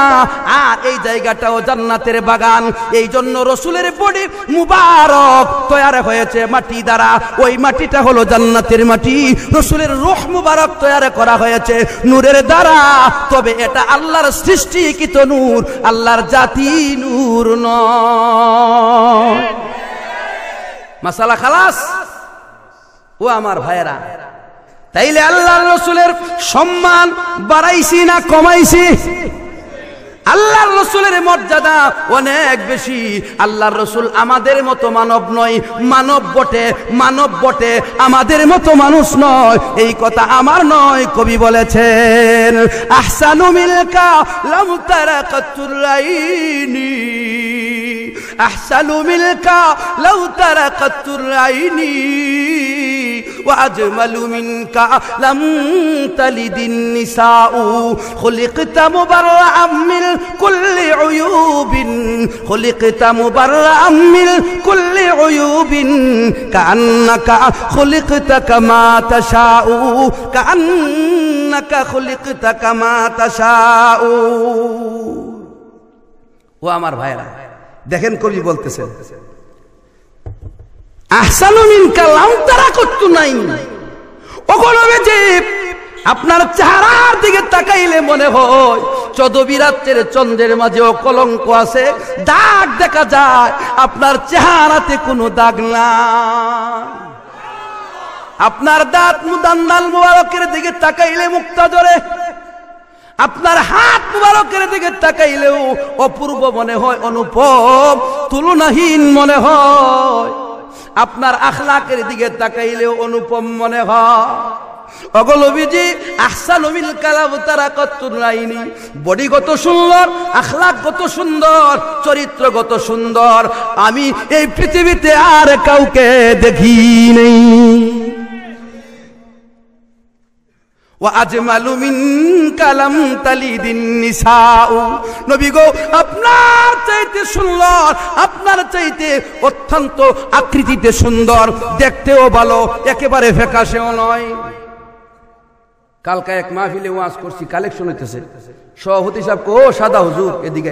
আর এই জায়গাটাও জান্নাতের বাগান এই জন্য রসুলের বডি মুবারক তৈয়ার হয়েছে মাটি দ্বারা ওই মাটিটা হলো জান্নাতের মাটি রসুলের রুহ মুবারক তৈয়ার করা হয়েছে নূরের দ্বারা তবে এটা আল্লাহর সৃষ্টিকৃত নূর আল্লাহর জাতি নূর দূর মাসালা খালাস ও আমার ভাইরা তাইলে আল্লাহ রসুলের সম্মান বাড়াইছি না কমাইছি আল্লাহর রসুলের মর্যাদা অনেক বেশি আল্লাহর রসুল আমাদের মতো মানব নয় মানব বটে মানব বটে আমাদের মতো মানুষ নয় এই কথা আমার নয় কবি বলেছেন আহসানু মিলকা লমতারা কাতুরাইনি أحسن منك لو ترقت العين وأجمل منك لم تلد النساء خلقت مبرأ من كل عيوب خلقت مبرأ من كل عيوب كأنك خلقت كما تشاء كأنك خلقت كما تشاء وأمر بهذا দেখেন কবি বলতেছেন আহসানুমিন কালাম তারা নাই যে আপনার চেহারার দিকে তাকাইলে মনে হয় চদবিরাত্রের চন্দ্রের মাঝে কলঙ্ক আছে দাগ দেখা যায় আপনার চেহারাতে কোনো দাগ না আপনার দাঁত মুদান্দাল মুবারকের দিকে তাকাইলে মুক্তা জরে আপনার হাত মুবারকের দিকে তাকাইলেও অপূর্ব মনে হয় অনুপম তুলনাহীন মনে হয় আপনার আখলাকের দিকে তাকাইলেও অনুপম মনে হয় অগলবিজি আহসানবিল কালাম তারা কত্তুনাইনি বডিগত সুন্দর আখলাকগত সুন্দর চরিত্রগত সুন্দর আমি এই পৃথিবীতে আর কাউকে দেখি নেই কালাম নবী গো আপনার চাইতে সুন্দর আপনার চাইতে অত্যন্ত আকৃতিতে সুন্দর দেখতেও ভালো একেবারে ফেকাশেও নয় কালকা এক মাহফিলে ওয়াজ করছি কালেকশন হইতেছে সভাপতি সাহেব ও সাদা হুজুর এদিকে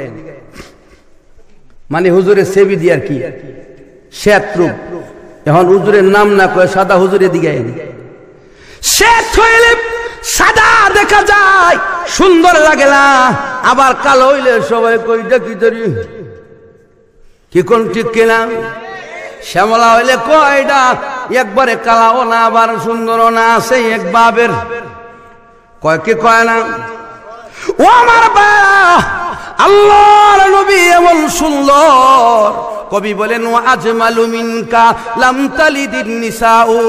মানে হুজুরের সেবি দিয়ে আর কি শ্যাত্রু এখন হুজুরের নাম না কয়ে সাদা হুজুর এদিকে শ্বেত হইলে সাদা দেখা যায় সুন্দর লাগে না আবার কালো হইলে সবাই কই দেখি তরি কি কোন ঠিক কিনা শ্যামলা হইলে কয়টা একবারে কালাও না আবার সুন্দরও না আছে এক বাবের কয় কি কয় না ও আমার বা আল্লাহর নবী এমন সুন্দর কবি বলেন আজমালু মিনকা লাম তালিদিন নিসাউ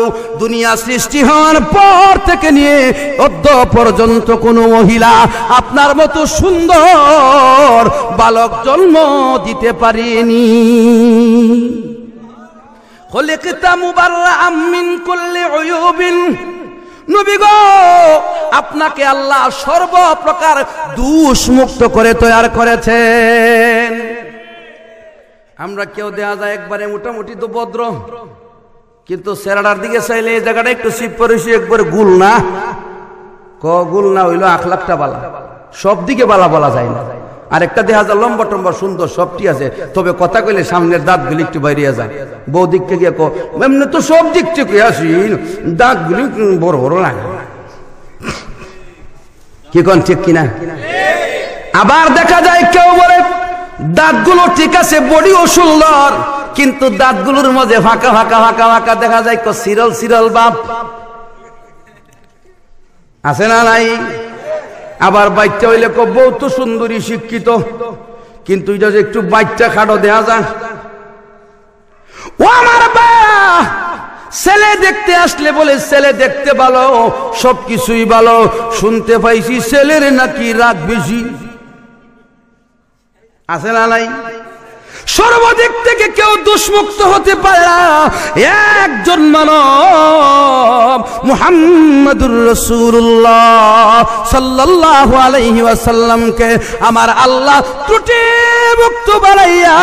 দুনিয়া সৃষ্টি হওয়ার পর থেকে নিয়ে অদ্য পর্যন্ত কোনো মহিলা আপনার মতো সুন্দর বালক জন্ম দিতে পারেনি কেতা মুবাররা আমিন করলে অয়ুবিন আপনাকে আল্লাহ সর্বপ্রকার দুষ মুক্ত করে তৈয়ার করেছেন আমরা কেউ দেয়া যায় একবারে মোটামুটি তো ভদ্র কিন্তু সেরাটার দিকে চাইলে এই জায়গাটা একটু শিব পরিছি একবার গুল না ক গুল না হইলো আখ লাখটা বালা সব দিকে বালা বলা যায় না আর একটা দেখা যায় লম্বা টম্বা সুন্দর সবটি আছে তবে কথা কইলে সামনের দাঁতগুলি একটু বাইরিয়ে যায় বউ দিকটা গিয়ে এমনি তো সব দিক থেকে আসি দাঁতগুলি বড় বড় লাগে কি কন ঠিক কিনা আবার দেখা যায় কেউ বলে দাঁতগুলো ঠিক আছে বডিও সুন্দর কিন্তু দাঁতগুলোর মধ্যে ফাঁকা ফাঁকা ফাঁকা ফাঁকা দেখা যায় সিরল সিরল বাপ আছে না নাই আবার বাচ্চা হইলে বউ তো সুন্দরী শিক্ষিত কিন্তু এটা যে একটু বাচ্চা খাটো দেয়া যা ও আমার বা ছেলে দেখতে আসলে বলে ছেলে দেখতে ভালো সব কিছুই ভালো শুনতে পাইছি ছেলের নাকি রাগ বেশি আছে না নাই সর্বদিক থেকে কেউ দুষ্মুক্ত হতে পারে না একজন মানব মুহাম্মাদুর রসুল্লাহ সাল্লাহ আলহি ওয়াসাল্লামকে আমার আল্লাহ ত্রুটি মুক্ত বানাইয়া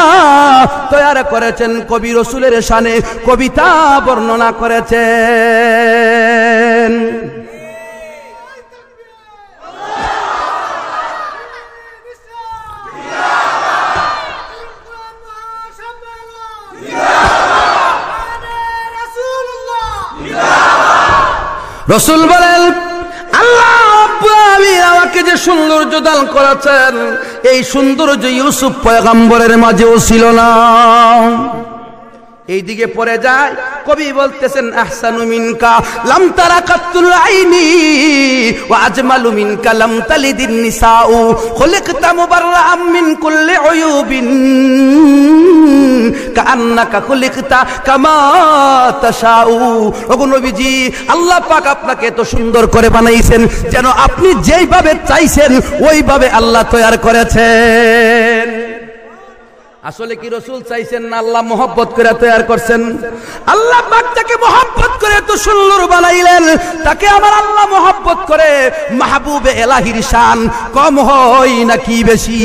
তৈয়ার করেছেন কবি রসুলের সানে কবিতা বর্ণনা করেছেন রসুল বলেন আল্লাহ আমাকে যে সৌন্দর্য দান করাছেন এই সৌন্দর্য ইউসুফ পয়গাম্বরের মাঝেও ছিল না এই দিকে পড়ে যায় কবি বলতেছেন আহসানু মিনকা লাম তারাকাতুল কাতুল আইনি ওয়া আজমালু মিনকা লাম তালিদিন নিসাউ খুলিকতা মুবাররাম মিন কুল্লি উয়ুবিন কাআন্নাকা খুলিকতা কামা তাশাউ ওগো নবীজি আল্লাহ পাক আপনাকে এত সুন্দর করে বানাইছেন যেন আপনি যেইভাবে চাইছেন ওইভাবে আল্লাহ তৈয়ার করেছেন আসলে কি রসুল চাইছেন না আল্লাহ মোহব্বত করে তৈরি করছেন আল্লাহ বাচ্চাকে তাকে মোহব্বত করে তো সুন্দর বানাইলেন তাকে আমার আল্লাহ মোহব্বত করে মাহবুবে এলাহির শান কম হয় নাকি বেশি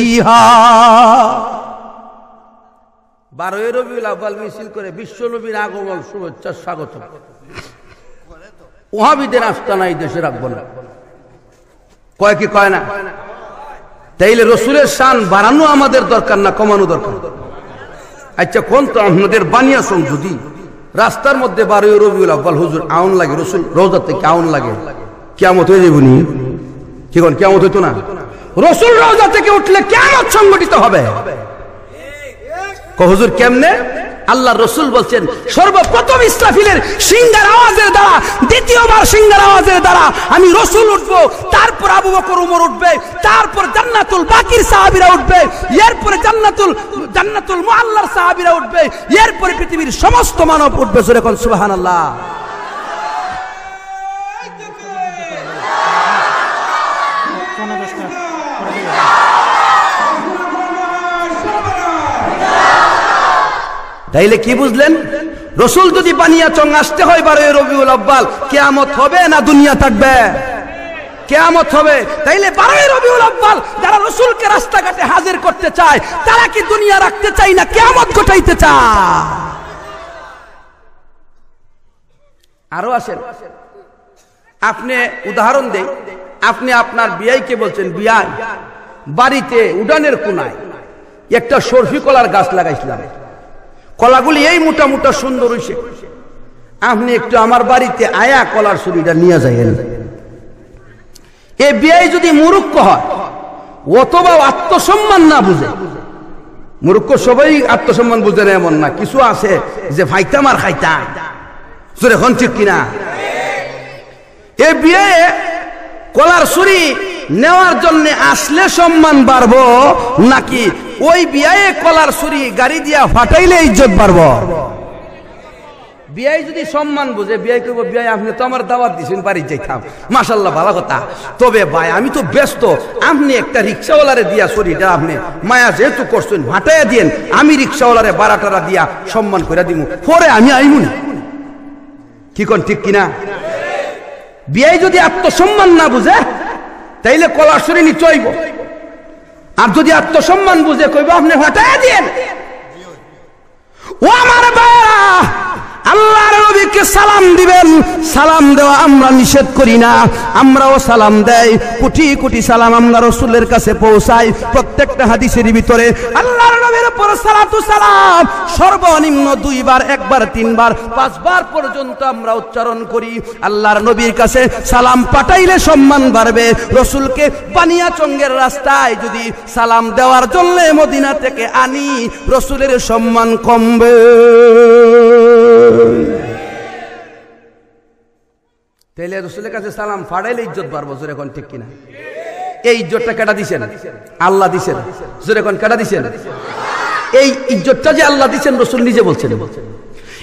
বারোই রবি আব্বাল মিছিল করে বিশ্ব নবীর আগমন শুভেচ্ছা স্বাগত ওহাবিদের আস্থা নাই দেশে কয় কি কয় না কয় না তাইলে রসুলের শান বাড়ানো আমাদের দরকার না কমানো দরকার আচ্ছা কোন তো আপনাদের বানিয়াছেন যদি রাস্তার মধ্যে বারোই রবিউল আব্বাল হুজুর আউন লাগে রসুল রোজার থেকে আউন লাগে কেমত হয়ে যাবনি কি কোন কেমত হইতো না রসুল রোজা থেকে উঠলে কেমন সংগঠিত হবে হুজুর কেমনে আল্লাহ রসুল বলছেন সর্বপ্রথম ইসরাফিলের সিঙ্গার আওয়াজের দ্বারা দ্বিতীয়বার সিঙ্গার আওয়াজের দ্বারা আমি রসুল উঠব তারপর আবু বকর উমর উঠবে তারপর জান্নাতুল বাকির সাহাবিরা উঠবে এরপরে জান্নাতুল জান্নাতুল মোহাল্লার সাহাবিরা উঠবে এরপরে পৃথিবীর সমস্ত মানব উঠবে সুরেখন সুবাহান আল্লাহ তাইলে কি বুঝলেন রসুল যদি বানিয়া চং আসতে হয় বারো রবিউল আব্বাল কেয়ামত হবে না দুনিয়া থাকবে কেয়ামত হবে তাইলে বারোই রবিউল আব্বাল যারা রসুলকে রাস্তাঘাটে হাজির করতে চায় তারা কি দুনিয়া রাখতে চায় না কেয়ামত ঘটাইতে চায় আরো আসেন আপনি উদাহরণ দেই আপনি আপনার বিয়াইকে বলছেন বিয়াই বাড়িতে উডানের কোনায় একটা সর্ষি কলার গাছ লাগাইছিলাম কলাগুলি এই মোটা মোটা সুন্দর হইছে আপনি একটু আমার বাড়িতে আয়া কলার ছুরিটা নিয়ে যাইয়েন এই বিয়াই যদি মুরুক্ষ হয় অথবা আত্মসম্মান না বুঝে মুরুক্ষ সবাই আত্মসম্মান বুঝে না এমন না কিছু আছে যে ভাইতা আর খাইতা এখন ঠিক কিনা এ বিয়ে কলার ছুরি নেওয়ার জন্য আসলে সম্মান বাড়ব নাকি ওই বিয়ায় কলার ছুরি গাড়ি দিয়া ফাটাইলে ইজ্জত বাড়ব বিয়াই যদি সম্মান বুঝে বিয়াই করবো বিয়াই আপনি তো আমার দাওয়াত দিয়েছেন বাড়ি যাইতাম মাসাল্লাহ ভালো কথা তবে ভাই আমি তো ব্যস্ত আপনি একটা রিক্সাওয়ালারে দিয়া শরীরটা আপনি মায়া যেহেতু করছেন ভাটাইয়া দিয়েন আমি রিক্সাওয়ালারে বারাটারা দিয়া সম্মান করে দিব পরে আমি আইমুনি কি কন ঠিক কিনা বিয়াই যদি আত্মসম্মান না বুঝে তাইলে কলাশরী নিতে চইব আর যদি আত্মসম্মান বুঝে কইব আপনি হটায় দিয়ে ও আমার বা আল্লাহর নবীকে সালাম দিবেন সালাম দেওয়া আমরা নিষেধ করি না আমরাও সালাম দেই কোটি কোটি সালাম আমরা রসুলের কাছে পৌঁছাই প্রত্যেকটা হাদিসের ভিতরে আল্লাহর নবীর উপর সালাতু সালাম সর্বনিম্ন দুইবার একবার তিনবার পাঁচবার পর্যন্ত আমরা উচ্চারণ করি আল্লাহর নবীর কাছে সালাম পাঠাইলে সম্মান বাড়বে রসুলকে চঙ্গের রাস্তায় যদি সালাম দেওয়ার জন্য মদিনা থেকে আনি রসুলের সম্মান কমবে তাইলে রসুলের কাছে সালাম ফাড়াইলে ইজ্জত বাড়বো জোরে এখন ঠিক কিনা এই ইজ্জতটা কেটা দিছেন আল্লাহ দিছেন জোরে এখন কেটা দিছেন এই ইজ্জতটা যে আল্লাহ দিছেন রসুল নিজে বলছেন বলছেন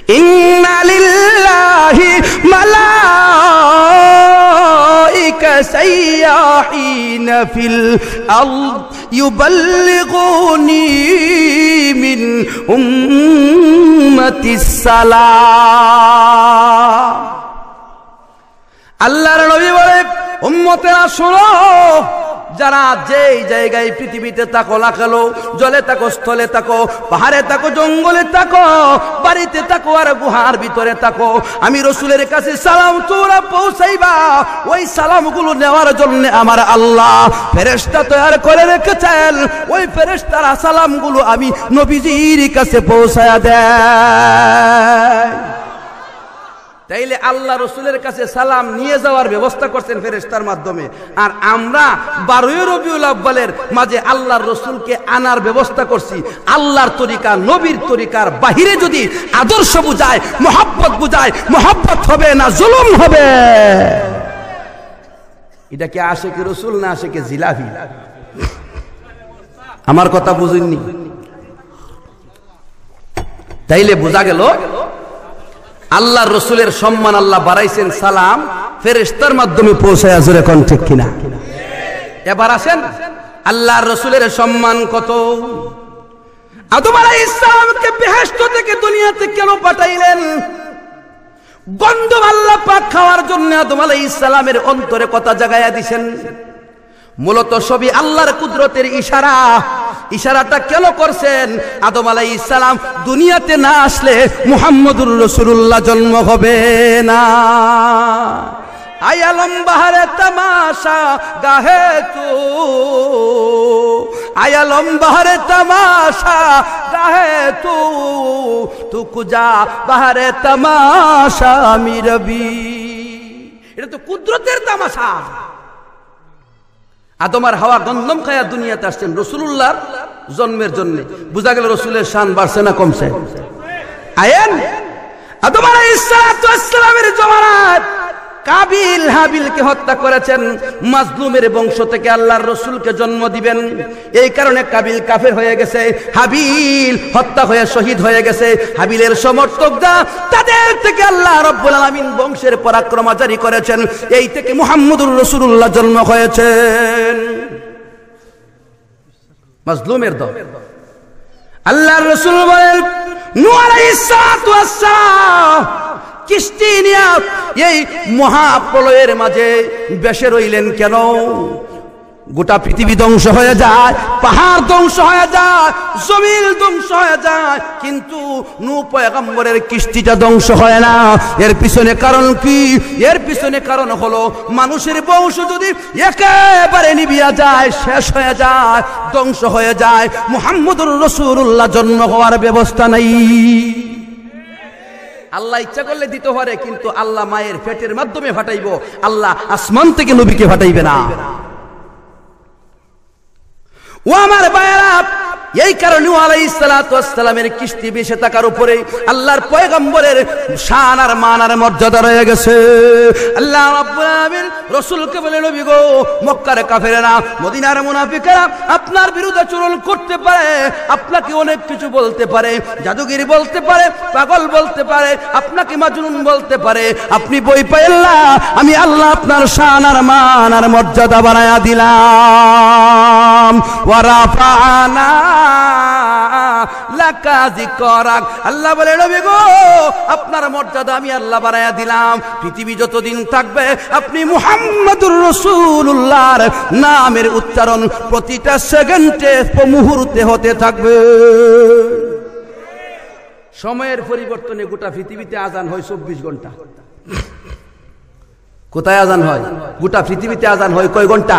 إن لله مَلَائِكَ سياحين في الأرض يبلغوني من أمة السلام الله رضي الله عنه أمة যারা যেই জায়গায় পৃথিবীতে তাকো লাখালো জলে তাকো স্থলে তাকো পাহাড়ে তাকো জঙ্গলে তাকো বাড়িতে তাকো আর গুহার ভিতরে তাকো আমি রসুলের কাছে সালাম তোরা পৌঁছাইবা ওই সালামগুলো নেওয়ার জন্য আমার আল্লাহ ফেরেস্তা তৈরি করে রেখেছেন ওই ফেরেস্তারা সালামগুলো আমি নবীজির কাছে পৌঁছায়া দেয় তাইলে আল্লাহ রসুলের কাছে সালাম নিয়ে যাওয়ার ব্যবস্থা করছেন ফেরেস্তার মাধ্যমে আর আমরা বারোই রবিউল আব্বালের মাঝে আল্লাহর রসুলকে আনার ব্যবস্থা করছি আল্লাহর তরিকা নবীর তরিকার বাহিরে যদি আদর্শ বুঝায় মহাব্বত বুঝায় মহাব্বত হবে না জুলুম হবে এটা কি আসে কি রসুল না আসে কি জিলাভি আমার কথা বুঝেননি তাইলে বোঝা গেল আল্লাহ রসুলের সম্মান আল্লাহ বাড়াইছেন সালাম ফেরেস্তার মাধ্যমে পৌঁছায় জোরে কন ঠিক কিনা এবার আসেন আল্লাহ রসুলের সম্মান কত আদম আলাই ইসলামকে বেহেস্ত থেকে দুনিয়াতে কেন পাঠাইলেন গন্ধ আল্লাহ পাক খাওয়ার জন্য আদম আলাই ইসলামের অন্তরে কথা জাগাইয়া দিছেন মূলত সবই আল্লাহর কুদরতের ইশারা ইশারাটা কেন করছেন আদম আলাই ইসালাম দুনিয়াতে না আসলে মুহাম্মদুর রসুল্লাহ জন্ম হবে না আয়ালম বাহারে তামাশা গাহে তু আয়ালম বাহারে তামাশা গাহে তু তু কুজা বাহারে তামাশা মিরবি এটা তো কুদরতের তামাশা আদমার হাওয়া গন্ধম খায়া দুনিয়াতে আসছেন রসুল্লাহর জন্মের জন্য বোঝা গেল রসুলের শান বাড়ছে না কমছে আয়েন আদমার ইসলামের জমানায় কাবিল হাবিলকে হত্যা করেছেন মাজলুমের বংশ থেকে আল্লাহর রসুলকে জন্ম দিবেন এই কারণে কাবিল কাফের হয়ে গেছে হাবিল হত্যা হয়ে শহীদ হয়ে গেছে হাবিলের সমর্থকরা তাদের থেকে আল্লাহ রব্বুল আলমিন বংশের জারি করেছেন এই থেকে মুহাম্মদুর রসুলুল্লাহ জন্ম হয়েছেন মাজলুমের দল আল্লাহ রসুল বলেন কিস্তি নিয়ে এই মহাপ্রলয়ের মাঝে বেসে রইলেন কেন গোটা পৃথিবী ধ্বংস হয়ে যায় পাহাড় ধ্বংস হয়ে যায় জমিল ধ্বংস হয়ে যায় কিন্তু নু পয়গম্বরের কিস্তিটা ধ্বংস হয় না এর পিছনে কারণ কি এর পিছনে কারণ হলো মানুষের বংশ যদি একেবারে নিবিয়া যায় শেষ হয়ে যায় ধ্বংস হয়ে যায় মুহাম্মদুর রসুল্লাহ জন্ম হওয়ার ব্যবস্থা নাই আল্লাহ ইচ্ছা করলে দিতে পারে কিন্তু আল্লাহ মায়ের পেটের মাধ্যমে ফাটাইব আল্লাহ আসমান থেকে নবীকে ফাটাইবে না ও আমার বায়রা এই কারণে আলাইসালামের কিস্তি বেশে থাকার উপরে আল্লাহর পয়গম্বরের সান আর মান আর মর্যাদা রয়ে গেছে আল্লাহ রসুলকে বলে নবী গো মক্কার কাফেরেরা মদিনার মুনাফিকেরা আপনার বিরুদ্ধে চুরল করতে পারে আপনাকে অনেক কিছু বলতে পারে জাদুগির বলতে পারে পাগল বলতে পারে আপনাকে মাজুন বলতে পারে আপনি বই পাইল্লা আমি আল্লাহ আপনার সান আর মান আর মর্যাদা বানায়া দিলাম ওয়ারা লাকাজি করাক আল্লাহ বলে নবী গো আপনার মর্যাদা আমি আল্লাহ বাড়ায়া দিলাম পৃথিবী যতদিন থাকবে আপনি মুহাম্মাদুর রসুল্লাহর নামের উচ্চারণ প্রতিটা সেকেন্ডে মুহূর্তে হতে থাকবে সময়ের পরিবর্তনে গোটা পৃথিবীতে আজান হয় চব্বিশ ঘন্টা কোথায় আজান হয় গোটা পৃথিবীতে আজান হয় কয় ঘন্টা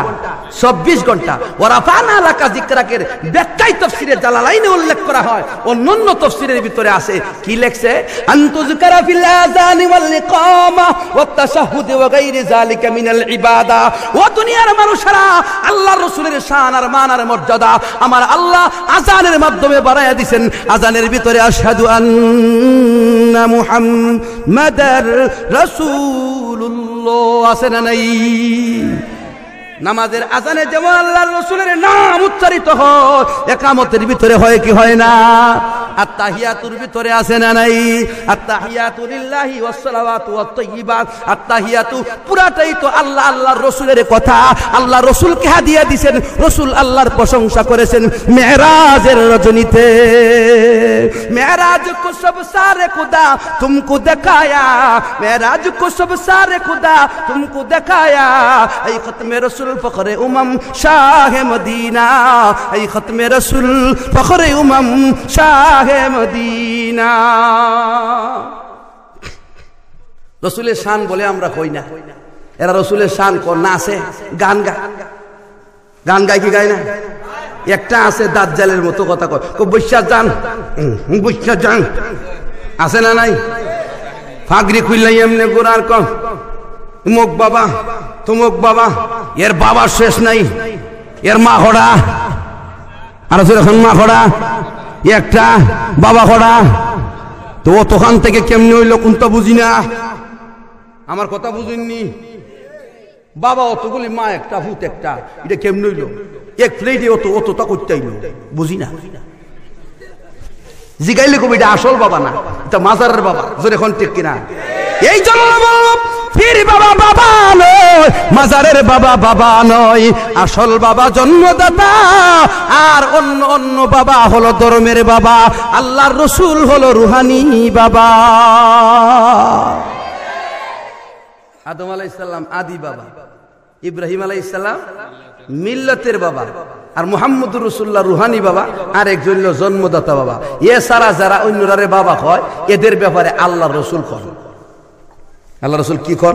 চব্বিশ ঘন্টা ওরাফান আলাকা জিক্রাকের ব্যাখ্যাই তফসিরে জালালাইনে উল্লেখ করা হয় অন্যান্য তফসিরের ভিতরে আছে কি লেখছে আন্তজুকারা ফিল আযান ওয়াল ইকামা ওয়াত তাশাহুদ ওয়া গায়রি যালিকা মিনাল ইবাদা ও দুনিয়ার মানুষেরা আল্লাহর রাসূলের শান আর মান আর মর্যাদা আমার আল্লাহ আজানের মাধ্যমে বাড়ায়া দিবেন আজানের ভিতরে আশহাদু আন্না মুহাম্মাদার রাসূলুল্লাহ a nai নামাজের আজানে যেমন আল্লাহ রসুলের নাম উচ্চারিত হয় একামতের ভিতরে হয় কি হয় না আর তাহিয়াতুর ভিতরে আছে না নাই আর ওযাসসালাওযাতু আর তাহিয়াতু পুরাটাই তো আল্লাহ আল্লাহর কথা আল্লাহ হাদিয়া দিবেন আল্লাহর প্রশংসা করেছেন মেরাজের রজনীতে মেরাজ কো সব সারে খুদা তুমকো দেখায়া মেরাজ কো সব সারে খুদা তুমকো দেখায়া এই খতমে ফখরে উমাম শাহে মদিনা এই খতমে রসুল ফখরে উমাম শাহে মদিনা রসুলের শান বলে আমরা কই না এরা রসুলের শান না আছে গান গা গান গায় কি গায় না একটা আছে দাঁত জালের মতো কথা কয় বৈশ্বাস যান বৈশ্বাস যান আছে না নাই ফাগরি খুললাই এমনি গোড়ার কম মুখ বাবা তুমুক বাবা এর বাবার শেষ নাই এর মা হড়া আর এখন মা হড়া একটা বাবা হড়া তো ও তোখান থেকে কেমনি হইল কোনটা বুঝি না আমার কথা বুঝিনি বাবা অতগুলি মা একটা ভূত একটা এটা কেমনি হইল এক প্লেটে অত অতটা করতে হইল বুঝি না জিগাইলে কবি এটা আসল বাবা না এটা মাজারের বাবা যদি এখন ঠিক কিনা এই জন্য পীর বাবা বাবা নয় মাজারের বাবা বাবা নয় আসল বাবা জন্মদাতা আর অন্য অন্য বাবা হলো ধর্মের বাবা আল্লাহর রসুল হলো রুহানি বাবা আদম আলাই ইসলাম আদি বাবা ইব্রাহিম আলাই ইসলাম মিল্লতের বাবা আর মোহাম্মদ রসুল্লাহ রুহানি বাবা আর একজন জন্মদাতা বাবা এ সারা যারা অন্যরারে বাবা হয় এদের ব্যাপারে আল্লাহ রসুল কয় আল্লাহ রসুল কি কর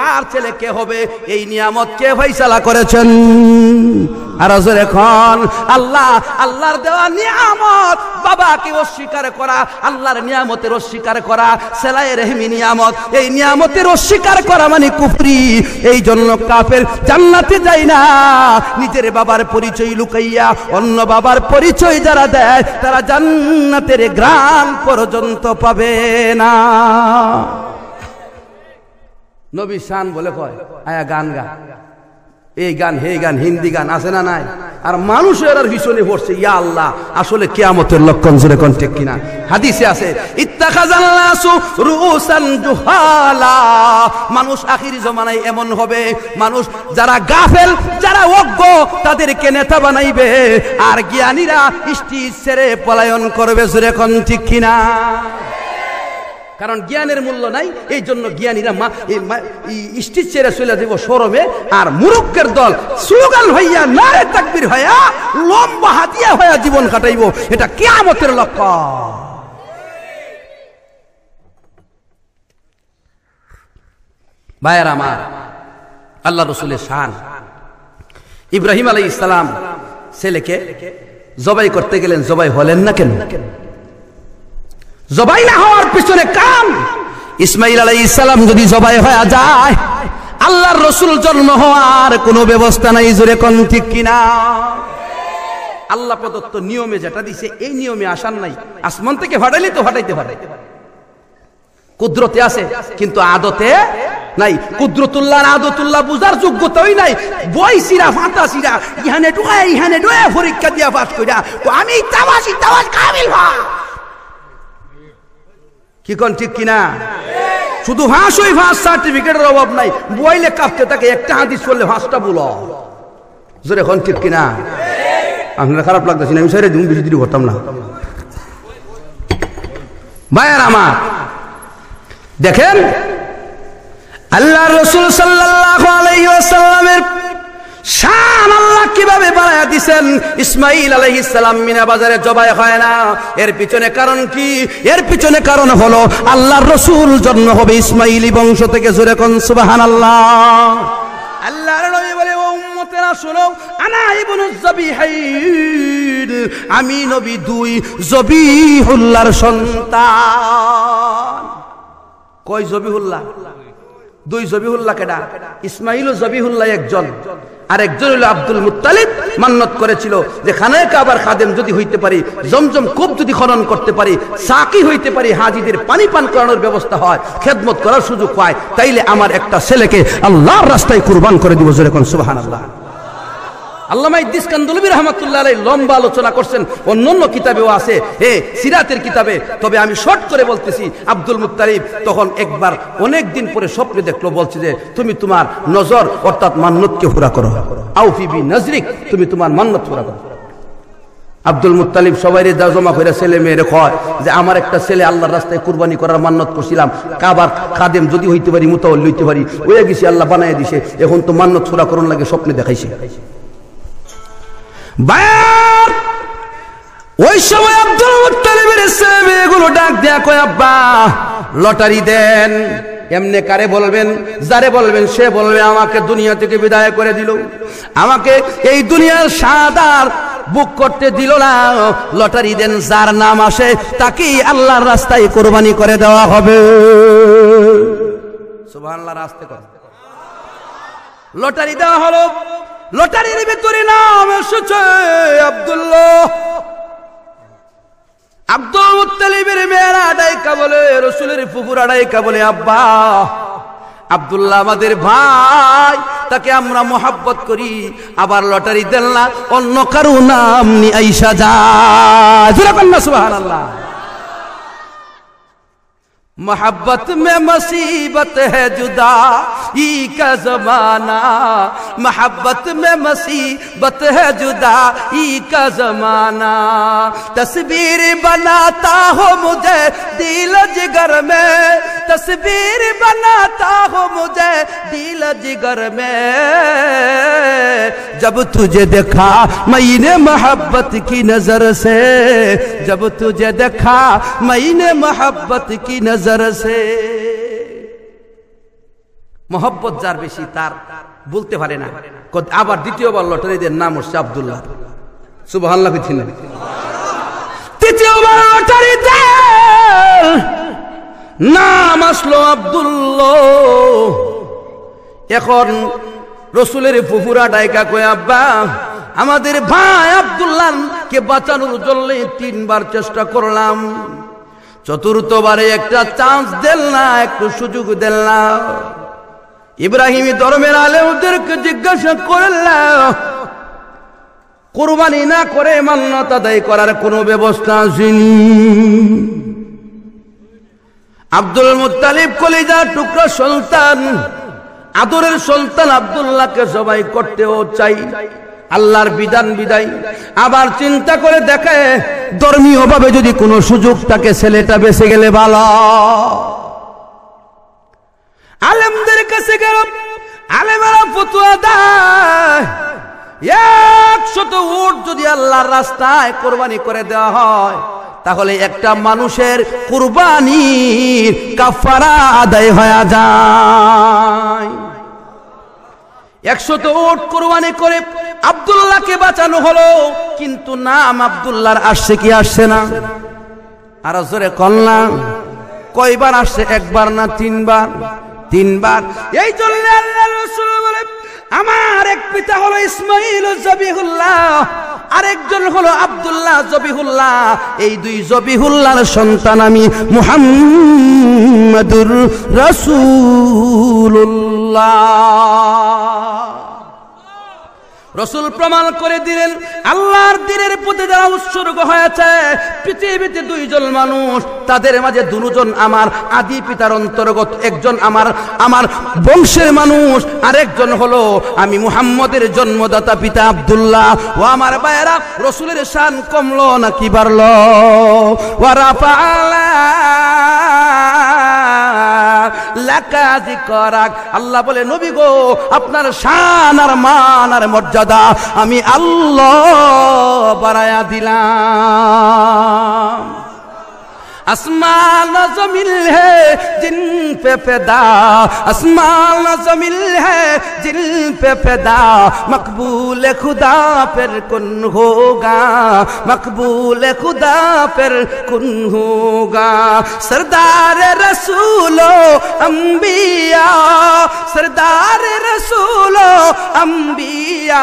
কার ছেলে কে হবে এই নিয়ামত কে ফয়সালা করেছেন আর এখন আল্লাহ আল্লাহর দেওয়া নিয়ামত বাবাকে অস্বীকার করা আল্লাহর নিয়ামতের অস্বীকার করা সেলাই রেহমি নিয়ামত এই নিয়ামতের অস্বীকার করা মানে কুফরি এই জন্য কাফের জান্নাতে যাই না নিজের বাবার পরিচয় লুকাইয়া অন্য বাবার পরিচয় যারা দেয় তারা জান্নাতের গ্রাম পর্যন্ত পাবে না নবী শান বলে কয় আয়া গান গা এই গান হে গান হিন্দি গান আছে না নাই আর মানুষ এর পিছনে পড়ছে ইয়া আল্লাহ আসলে কেয়ামতের লক্ষণ জুড়ে কোন ঠিক কিনা হাদিসে আছে মানুষ আখির জমানায় এমন হবে মানুষ যারা গাফেল যারা অজ্ঞ তাদেরকে নেতা বানাইবে আর জ্ঞানীরা স্টিজ ছেড়ে পলায়ন করবে জুড়ে কোন ঠিক কিনা কারণ জ্ঞানের মূল্য নাই এই জন্য জ্ঞানীরা মা স্টিচ ছেড়ে চলে যাব সরবে আর মুরুক্কের দল সুগাল হইয়া নারে তাকবির হইয়া লম্বা হাতিয়া হইয়া জীবন কাটাইব এটা কে আমতের লক্ষ্য ভাইয়ের আমার আল্লাহ রসুলের শান ইব্রাহিম আলাই ইসলাম ছেলেকে জবাই করতে গেলেন জবাই হলেন না কেন জবাই না হওয়ার পিছনে কাম ইসমাইল আলাই ইসালাম যদি জবাই হয়ে যায় আল্লাহর রসুল জন্ম হওয়ার কোনো ব্যবস্থা নাই জোরে কোন ঠিক কিনা আল্লাহ প্রদত্ত নিয়মে যেটা দিছে এই নিয়মে আসার নাই আসমান থেকে ফাটাইলে তো ভাটাইতে পারে কুদরতে আছে কিন্তু আদতে নাই কুদরতুল্লাহ আদতুল্লাহ বুঝার যোগ্যতাই নাই বই সিরা ফাঁতা সিরা ইহানে ঢুকায় ইহানে ঢুয়ে পরীক্ষা দিয়া পাঠ কইরা আমি তামাশি তামাশ কামিল ভাই কি কোন ঠিক কিনা শুধু হাঁস ওই ভাস সার্টিফিকেটের অভাব নাই বইলে কাঁপতে তাকে একটা হাদিস করলে হাঁসটা বলো জোরে এখন ঠিক কিনা আপনার খারাপ লাগতেছি আমি সেরে দিন বেশি দিদি করতাম না ভাইয়ার আমার দেখেন আল্লাহ রসুল সাল্লাহ আলাইসাল্লামের শান আল্লাহ কিভাবে বানায় দিছেন ইসমাইল আলহিস ইসলাম মিনা বাজারে জবাই হয় না এর পিছনে কারণ কি এর পিছনে কারণ হলো আল্লাহর রসুল জন্ম হবে ইসমাইলি বংশ থেকে জুড়ে কন সুবাহান আল্লাহ আল্লাহর নবী বলে ও উম্মতেরা শোনো আনা ইবনু যাবিহাইন আমি নবী দুই জবিহুল্লাহর সন্তান কয় জবিহুল্লাহ দুই জবিহুল্লাহ ডাক ইসমাইল ও জবিহুল্লাহ একজন আর একজন হলো আব্দুল মুতালিব মান্নত করেছিল যে খানায় কাবার খাদেম যদি হইতে পারি জমজম কূপ যদি খনন করতে পারি সাকি হইতে পারি হাজিদের পানি পান করানোর ব্যবস্থা হয় খেদমত করার সুযোগ পায় তাইলে আমার একটা ছেলেকে আল্লাহর রাস্তায় কুরবান করে দিব জোরে কোন সুবহানাল্লাহ আল্লামা ইদ্দিস কান্দুলবি রহমতুল্লাহ আলাই লম্বা আলোচনা করছেন অন্য অন্য কিতাবেও আছে এ সিরাতের কিতাবে তবে আমি শর্ট করে বলতেছি আব্দুল মুতারিফ তখন একবার অনেক দিন পরে স্বপ্নে দেখলো বলছে যে তুমি তোমার নজর অর্থাৎ মান্নতকে হুরা করো আউফিবি নজরিক তুমি তোমার মান্নত হুরা করো আব্দুল মুতালিব সবাই রে জমা করে ছেলে মেয়ের কয় যে আমার একটা ছেলে আল্লাহর রাস্তায় কুরবানি করার মান্নত করছিলাম কাবার খাদেম যদি হইতে পারি মুতাওয়াল হইতে পারি ওই গেছি আল্লাহ বানাই দিছে এখন তো মান্নত ছোড়া করণ লাগে স্বপ্নে দেখাইছে ওই সময় আব্দুল ছেলে ডাক দেয়া কয় আব্বা লটারি দেন এমনি কারে বলবেন যারে বলবেন সে বলবে আমাকে দুনিয়া থেকে বিদায় করে দিল আমাকে এই দুনিয়ার সাদার বুক করতে দিল না লটারি দেন যার নাম আসে তাকেই আল্লাহর রাস্তায় কোরবানি করে দেওয়া হবে সুবহানাল্লাহ রাস্তে লটারি দেওয়া হলো লটারির ভিতরে নাম এসেছে আব্দুল্লাহ আব্দুল মুতালিবের মেয়েরা ডাইকা বলে রসুলের ফুপুরা ডাইকা বলে আব্বা আবদুল্লাহ আমাদের ভাই তাকে আমরা মোহাব্বত করি আবার লটারি দেন না অন্য কারো নাম নি আইসা যায় সুবাহ আল্লাহ محبت میں مصیبت ہے جدا ای کا زمانہ محبت میں مصیبت ہے جدا ای کا زمانہ تصویر بناتا ہو مجھے دل جگر میں تصویر بناتا ہو مجھے دل جگر میں جب تجھے دیکھا میں نے محبت کی نظر سے جب تجھے دیکھا میں نے محبت کی نظر গুজর আছে মোহব্বত যার বেশি তার বলতে পারে না আবার দ্বিতীয়বার লটারিদের নাম হচ্ছে আবদুল্লাহ সুবাহ তৃতীয়বার লটারিতে নাম আসলো আবদুল্লাহ এখন রসুলের ফুফুরা ডাইকা কয়ে আব্বা আমাদের ভাই আবদুল্লাহ কে বাঁচানোর জন্য তিনবার চেষ্টা করলাম চতুর্থবারে একটা চান্স দেন না একটু সুযোগ দেন না ইব্রাহিমী ধর্মের আলেমদেরকে জিজ্ঞাসা করলাম কোরবানি না করে মান্যতা দায়ী করার কোনো ব্যবস্থা আসেনি আব্দুল মুতালিব কলিজা টুকরো সুলতান আদরের সন্তান আবদুল্লাহকে সবাই করতেও চাই আল্লাহর বিধান বিদায় আবার চিন্তা করে দেখে ভাবে যদি কোনো সুযোগ থাকে ছেলেটা বেঁচে গেলে ভালো আলেমদের কাছে গেল আলেমারা ফতুয়া দেয় একশত উট যদি আল্লাহর রাস্তায় কোরবানি করে দেওয়া হয় তাহলে একটা মানুষের কোরবানির কাফারা আদায় হয়ে যায় একশত ওট কোরবানি করে আবদুল্লাহকে বাঁচানো হলো কিন্তু নাম আবদুল্লাহর আসছে কি আসছে না আর জোরে কল্লা কয়বার আসছে একবার না তিনবার তিনবার এই জন্য আল্লাহ রসুল বলে আমার এক পিতা হলো ইসমাইল জবিহুল্লাহ আরেকজন হলো আব্দুল্লাহ জবিহুল্লাহ এই দুই জবিহুল্লাহর সন্তান আমি মুহাম্মাদুর রাসূলুল্লাহ রসুল প্রমাণ করে দিলেন আল্লাহর দিনের প্রতি যারা উৎসর্গ হয়েছে পৃথিবীতে দুইজন মানুষ তাদের মাঝে দুজন আমার আদি পিতার অন্তর্গত একজন আমার আমার বংশের মানুষ আর একজন হলো আমি মুহাম্মদের জন্মদাতা পিতা আবদুল্লাহ ও আমার বায়রা রসুলের শান কমল নাকি বাড়ল ওয়ারা পালা লাকা আল্লাহ বলে নবী গো আপনার শান আর মান আর মর্যাদা আমি আল্লাহ বাড়ায়া দিলাম اصمان زمین ہے جن پہ پیدا اسمان زمین ہے جن پہ پیدا مقبول خدا پر کن ہوگا مقبول خدا پر کن ہوگا سردار و انبیاء سردار رسول انبیاء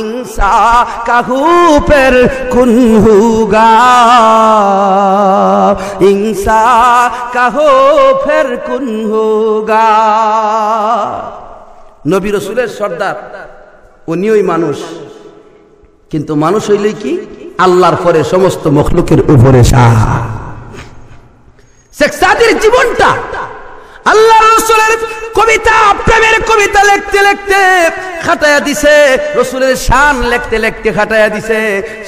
انسا کا ہو پر کن ہوگا इंसा কাহো ফের কুন হোগা নবী রসুলের সর্দার উনিওই মানুষ কিন্তু মানুষ হইলে কি আল্লাহর পরে সমস্ত মখলুকের উপরে শাহ শেখ সাদির জীবনটা আল্লাহ রসুলের কবিতা প্রেমের কবিতা লিখতে লিখতে খাটায়া দিছে রসুলের শান লিখতে লিখতে খাটায়া দিছে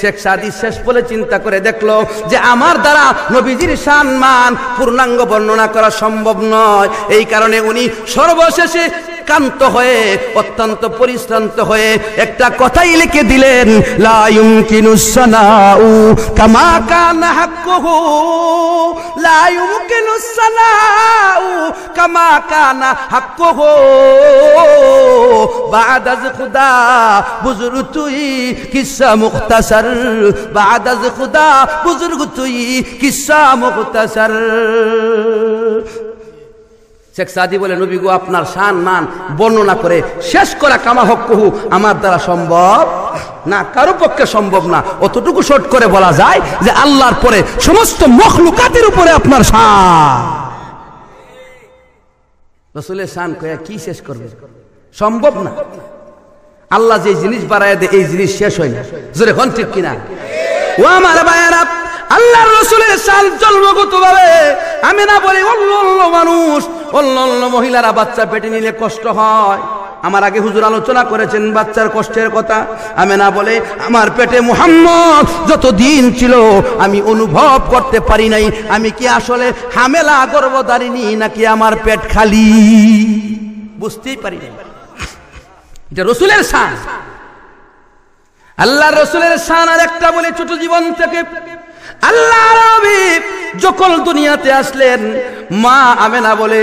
শেখ সাদি শেষ বলে চিন্তা করে দেখলো যে আমার দ্বারা নবীজির শান মান পূর্ণাঙ্গ বর্ণনা করা সম্ভব নয় এই কারণে উনি সর্বশেষে ক্লান্ত হয়ে অত্যন্ত পরিশ্রান্ত হয়ে একটা কথাই লিখে দিলেন লায়ুম সনাউ কামা কানা হাক্কুহু লায়ুম সনাউ কামা কানা হাক্কুহু বাদ আজ খুদা بزرگ তুই قصه মুখতাসার বাদ আজ খুদা بزرگ তুই قصه মুখতাসার শেখ সাদি বলে নবী গো আপনার সান মান বর্ণনা করে শেষ করা কামা হক কহু আমার দ্বারা সম্ভব না কারো পক্ষে সম্ভব না অতটুকু শোট করে বলা যায় যে আল্লাহর পরে সমস্ত মখলুকাতের উপরে আপনার সান রসুলের শান কয়া কি শেষ করবে সম্ভব না আল্লাহ যে জিনিস বাড়ায় দেয় এই জিনিস শেষ হয় না জোরে হন ঠিক কিনা ও আমার বায়ারা আল্লাহর রসুলের শান জন্মগত ভাবে আমি না বলি অন্য অন্য মানুষ অন্য মহিলারা বাচ্চা পেটে নিলে কষ্ট হয় আমার আগে হুজুর আলোচনা করেছেন বাচ্চার কষ্টের কথা আমি না বলে আমার পেটে মোহাম্মদ যত দিন ছিল আমি অনুভব করতে পারি নাই আমি কি আসলে হামেলা গর্ভদারিণী নাকি আমার পেট খালি বুঝতেই পারি নাই এটা রসুলের সান আল্লাহ রসুলের শান আর একটা বলে ছোট জীবন থেকে আল্লাহ যখন দুনিয়াতে আসলেন মা আমেনা বলে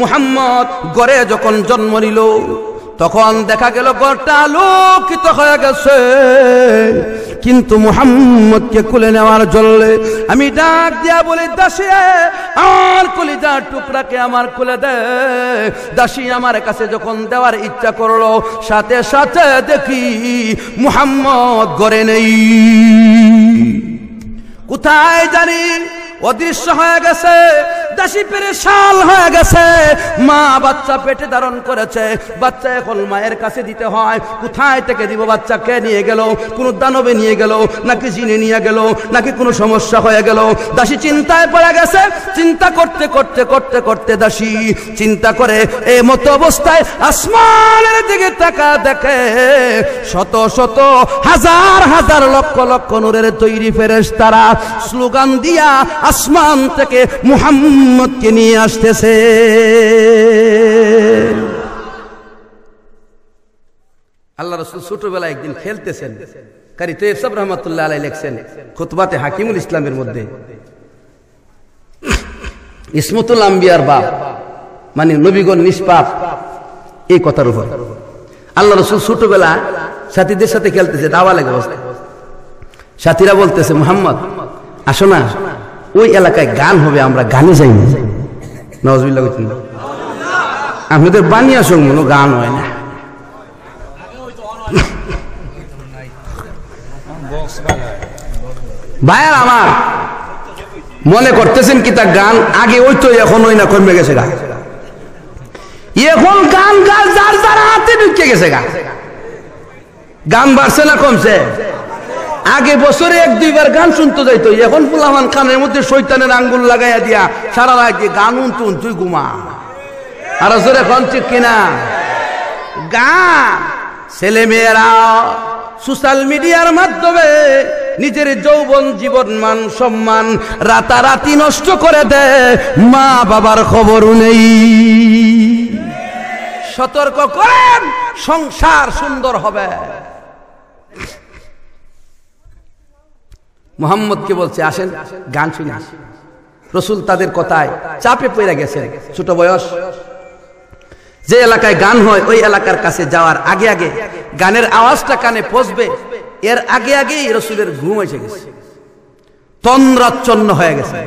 মুহাম্মদ গড়ে যখন জন্ম নিল তখন দেখা গেল গড়টা আলোকিত হয়ে গেছে কিন্তু মুহাম্মদকে কুলে নেওয়ার জন্য আমি ডাক দিয়া বলি দাসে আর কুলি যার টুকরাকে আমার কুলে দে দাসী আমার কাছে যখন দেওয়ার ইচ্ছা করলো সাথে সাথে দেখি মুহাম্মদ গড়ে নেই কোথায় জানি অদৃশ্য হয়ে গেছে দাসী শাল হয়ে গেছে মা বাচ্চা পেটে ধারণ করেছে বাচ্চা এখন মায়ের কাছে দিতে হয় কোথায় থেকে দিব বাচ্চা কে নিয়ে গেল কোনো দানবে নিয়ে গেল নাকি জিনে নিয়ে গেল নাকি কোনো সমস্যা হয়ে গেল দাসী চিন্তায় পড়ে গেছে চিন্তা করতে করতে করতে করতে দাসী চিন্তা করে এ মতো অবস্থায় আসমানের দিকে টাকা দেখে শত শত হাজার হাজার লক্ষ লক্ষ নূরের তৈরি ফেরেস তারা স্লোগান দিয়া আসমান থেকে মুহাম্মদকে নিয়ে আসতেছে আল্লাহ রসুল ছোটবেলায় একদিন খেলতেছেন কারি তো সাব রহমতুল্লাহ আলাই লেখছেন খুতবাতে হাকিমুল ইসলামের মধ্যে ইসমতুল আম্বিয়ার বাপ মানে নবীগণ নিষ্পাপ এই কথার উপর আল্লাহ রসুল ছোটবেলা সাথীদের সাথে খেলতেছে দাওয়া লাগে অবস্থায় সাথীরা বলতেছে মোহাম্মদ আসো না ওই এলাকায় গান হবে আমরা গানে যাই না নজবিল্লা করছেন আপনাদের বানিয়া মনো গান হয় না ভাইয়ার আমার মনে করতেছেন কি তার গান আগে ওই তো এখন ওই না কমে গেছে গা এখন গান গাছ যার যার হাতে ঢুকে গেছে গা গান বাড়ছে না কমছে আগে বছরে এক দুইবার গান শুনতে যাইতো এখন ফুলামান খানের মধ্যে শৈতানের আঙ্গুল লাগাইয়া দিয়া সারা রাত গান উন্তুন তুই ঘুমা আর জোরে এখন ঠিক কিনা গা ছেলে মেয়েরা সোশ্যাল মিডিয়ার মাধ্যমে নিজের যৌবন জীবন মান সম্মান রাতারাতি নষ্ট করে দেয় মা বাবার খবরও নেই সতর্ক করেন সংসার সুন্দর হবে মোহাম্মদকে বলছে আসেন গান শুনে আসেন রসুল তাদের কথায় চাপে পড়ে গেছে ছোট বয়স যে এলাকায় গান হয় ওই এলাকার কাছে যাওয়ার আগে আগে গানের আওয়াজটা কানে পচবে এর আগে আগেই রসুলের ঘুম এসে গেছে তন্দ্রাচ্ছন্ন হয়ে গেছে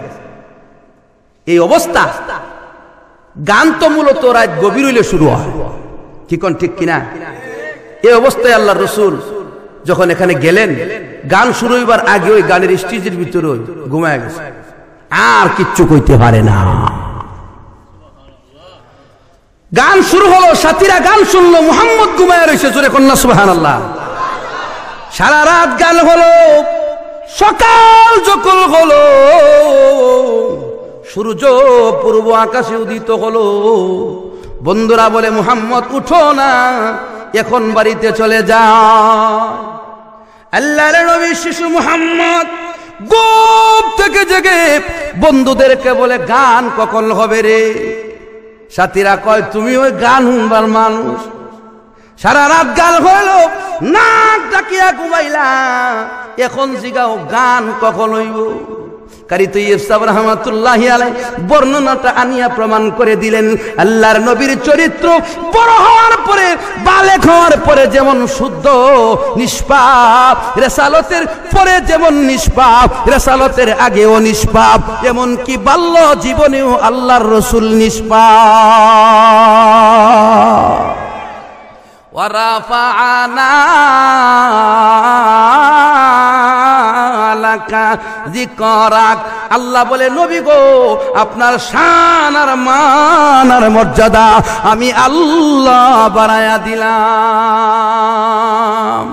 এই অবস্থা গান তো মূলত রাত গভীর হইলে শুরু হয় কি কোন ঠিক কিনা এই অবস্থায় আল্লাহ রসুল যখন এখানে গেলেন গান শুরু হইবার আগে ওই গানের স্টেজের ভিতরে ওই ঘুমায় গেছে আর কিচ্ছু কইতে পারে না গান শুরু হলো সাথীরা গান শুনলো মোহাম্মদ ঘুমায় রয়েছে জোরে কন্যা সুবাহান আল্লাহ সারা রাত গান হলো সকাল যকল হলো সূর্য পূর্ব আকাশে উদিত হলো বন্ধুরা বলে মোহাম্মদ উঠো না এখন বাড়িতে চলে যা আল্লাহ রবি শিশু মুহাম্মদ গোপ থেকে জেগে বন্ধুদেরকে বলে গান কখন হবে রে সাথীরা কয় তুমি ওই গান শুনবার মানুষ সারা রাত গাল হইল নাক ডাকিয়া ঘুমাইলা এখন জিগাও গান কখন হইব কারি তৈয়ব বর্ণনাটা আনিয়া প্রমাণ করে দিলেন আল্লাহর নবীর চরিত্র বড় হওয়ার পরে বালেক হওয়ার পরে যেমন শুদ্ধ নিষ্পাপ রেসালতের পরে যেমন নিষ্পাপ রেসালতের আগেও নিষ্পাপ এমনকি বাল্য জীবনেও আল্লাহর রসুল নিষ্পাপ ওরা আল্লাহ বলে নবী গো আপনার শান আর মান আর মর্যাদা আমি আল্লাহ বাড়ায়া দিলাম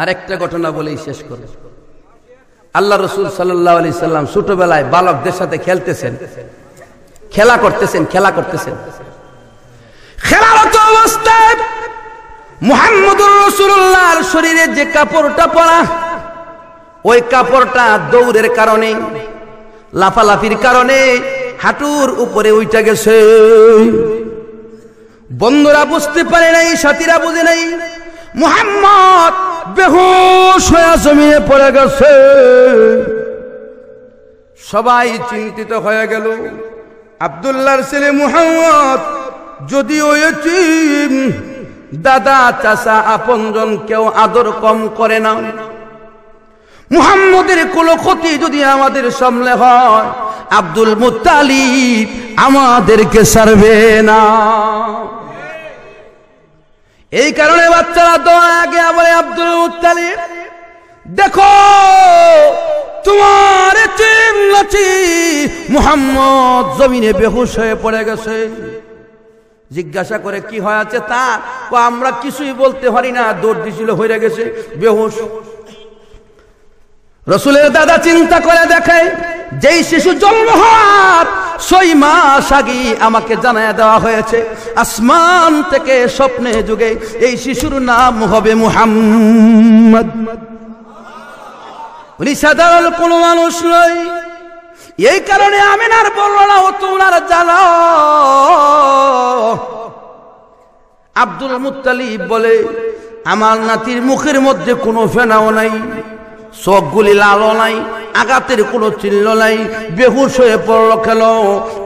আরেকটা ঘটনা বলেই শেষ করে আল্লাহ রসুল সাল্লাম ছোটবেলায় বালকদের সাথে খেলতেছেন খেলা করতেছেন খেলা করতেছেন খেলারত অবস্থায় মুহাম্মদুর রসুল্লাহর শরীরে যে কাপড়টা পরা ওই কাপড়টা দৌড়ের কারণে লাফালাফির কারণে হাঁটুর উপরে উইটা গেছে বন্ধুরা বুঝতে পারে নাই সাথীরা বুঝে নাই মুহাম্মদ বেহু সয়া জমিয়ে পড়ে গেছে সবাই চিন্তিত হয়ে গেল আবদুল্লাহর ছেলে মুহাম্মদ যদি ওই দাদা চাষা আপনজন কেউ আদর কম করে না মুহাম্মদের কোন ক্ষতি যদি আমাদের সামনে হয় আব্দুল মুতালিব আমাদেরকে সারবে না এই কারণে বাচ্চারা দোয়া আগে আবার আব্দুল মুতালিব দেখো তোমার মুহাম্মদ জমিনে বেহুশ হয়ে পড়ে গেছে জিজ্ঞাসা করে কি হয় আছে তা আমরা কিছুই বলতে পারি না দৌড় দিছিল হয়ে গেছে বেহুশ রসুলের দাদা চিন্তা করে দেখায় যেই শিশু জন্ম হাত ছয় মাস আগে আমাকে জানায় দেওয়া হয়েছে আসমান থেকে স্বপ্নে যুগে এই শিশুর নাম হবে মুহাম্মদ উনি সাধারণ কোনো মানুষ নয় এই কারণে আমিনার বললো না ও তোমার জ্বালা আব্দুল মুতালিব বলে আমার নাতির মুখের মধ্যে কোনো ফেনাও নাই চোখগুলি লালও নাই আঘাতের কোনো চিহ্ন নাই বেহুশ হয়ে পড়লো খেল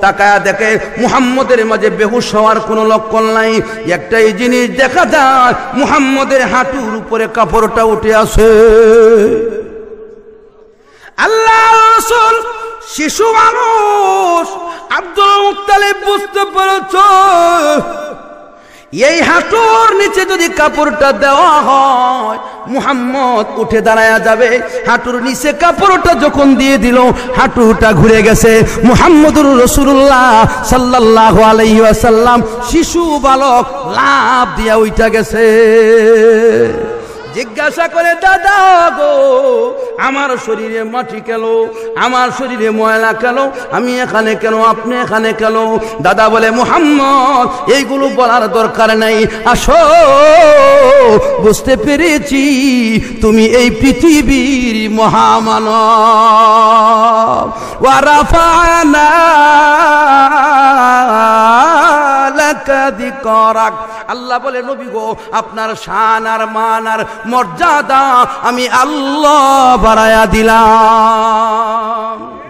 তাকায়া দেখে মুহাম্মদের মাঝে বেহুশ হওয়ার কোনো লক্ষণ নাই একটাই জিনিস দেখা যায় মুহাম্মদের হাঁটুর উপরে কাপড়টা উঠে আসে আল্লাহ রসুল শিশু মানুষ আব্দুল মুক্তালিব বুঝতে পেরেছ এই হাঁটুর নিচে যদি কাপড়টা দেওয়া হয় মুহাম্মদ উঠে দাঁড়ায়া যাবে হাঁটুর নিচে কাপড়টা যখন দিয়ে দিল হাঁটুটা ঘুরে গেছে মুহাম্মদুর রসুল্লাহ সাল্লাহ আলাইসাল্লাম শিশু বালক লাভ দিয়া উইটা গেছে জিজ্ঞাসা করে দাদা গো আমার শরীরে মাটি কেন আমার শরীরে ময়লা কেন আমি এখানে কেন আপনি এখানে কেন দাদা বলে মোহাম্মদ এইগুলো বলার দরকার নাই আসো বুঝতে পেরেছি তুমি এই পৃথিবীর মহামান ওয়ারাফানা করাক আল্লাহ বলে নবী গো আপনার শান আর মান আর মর্যাদা আমি আল্লাহ বাড়ায়া দিলাম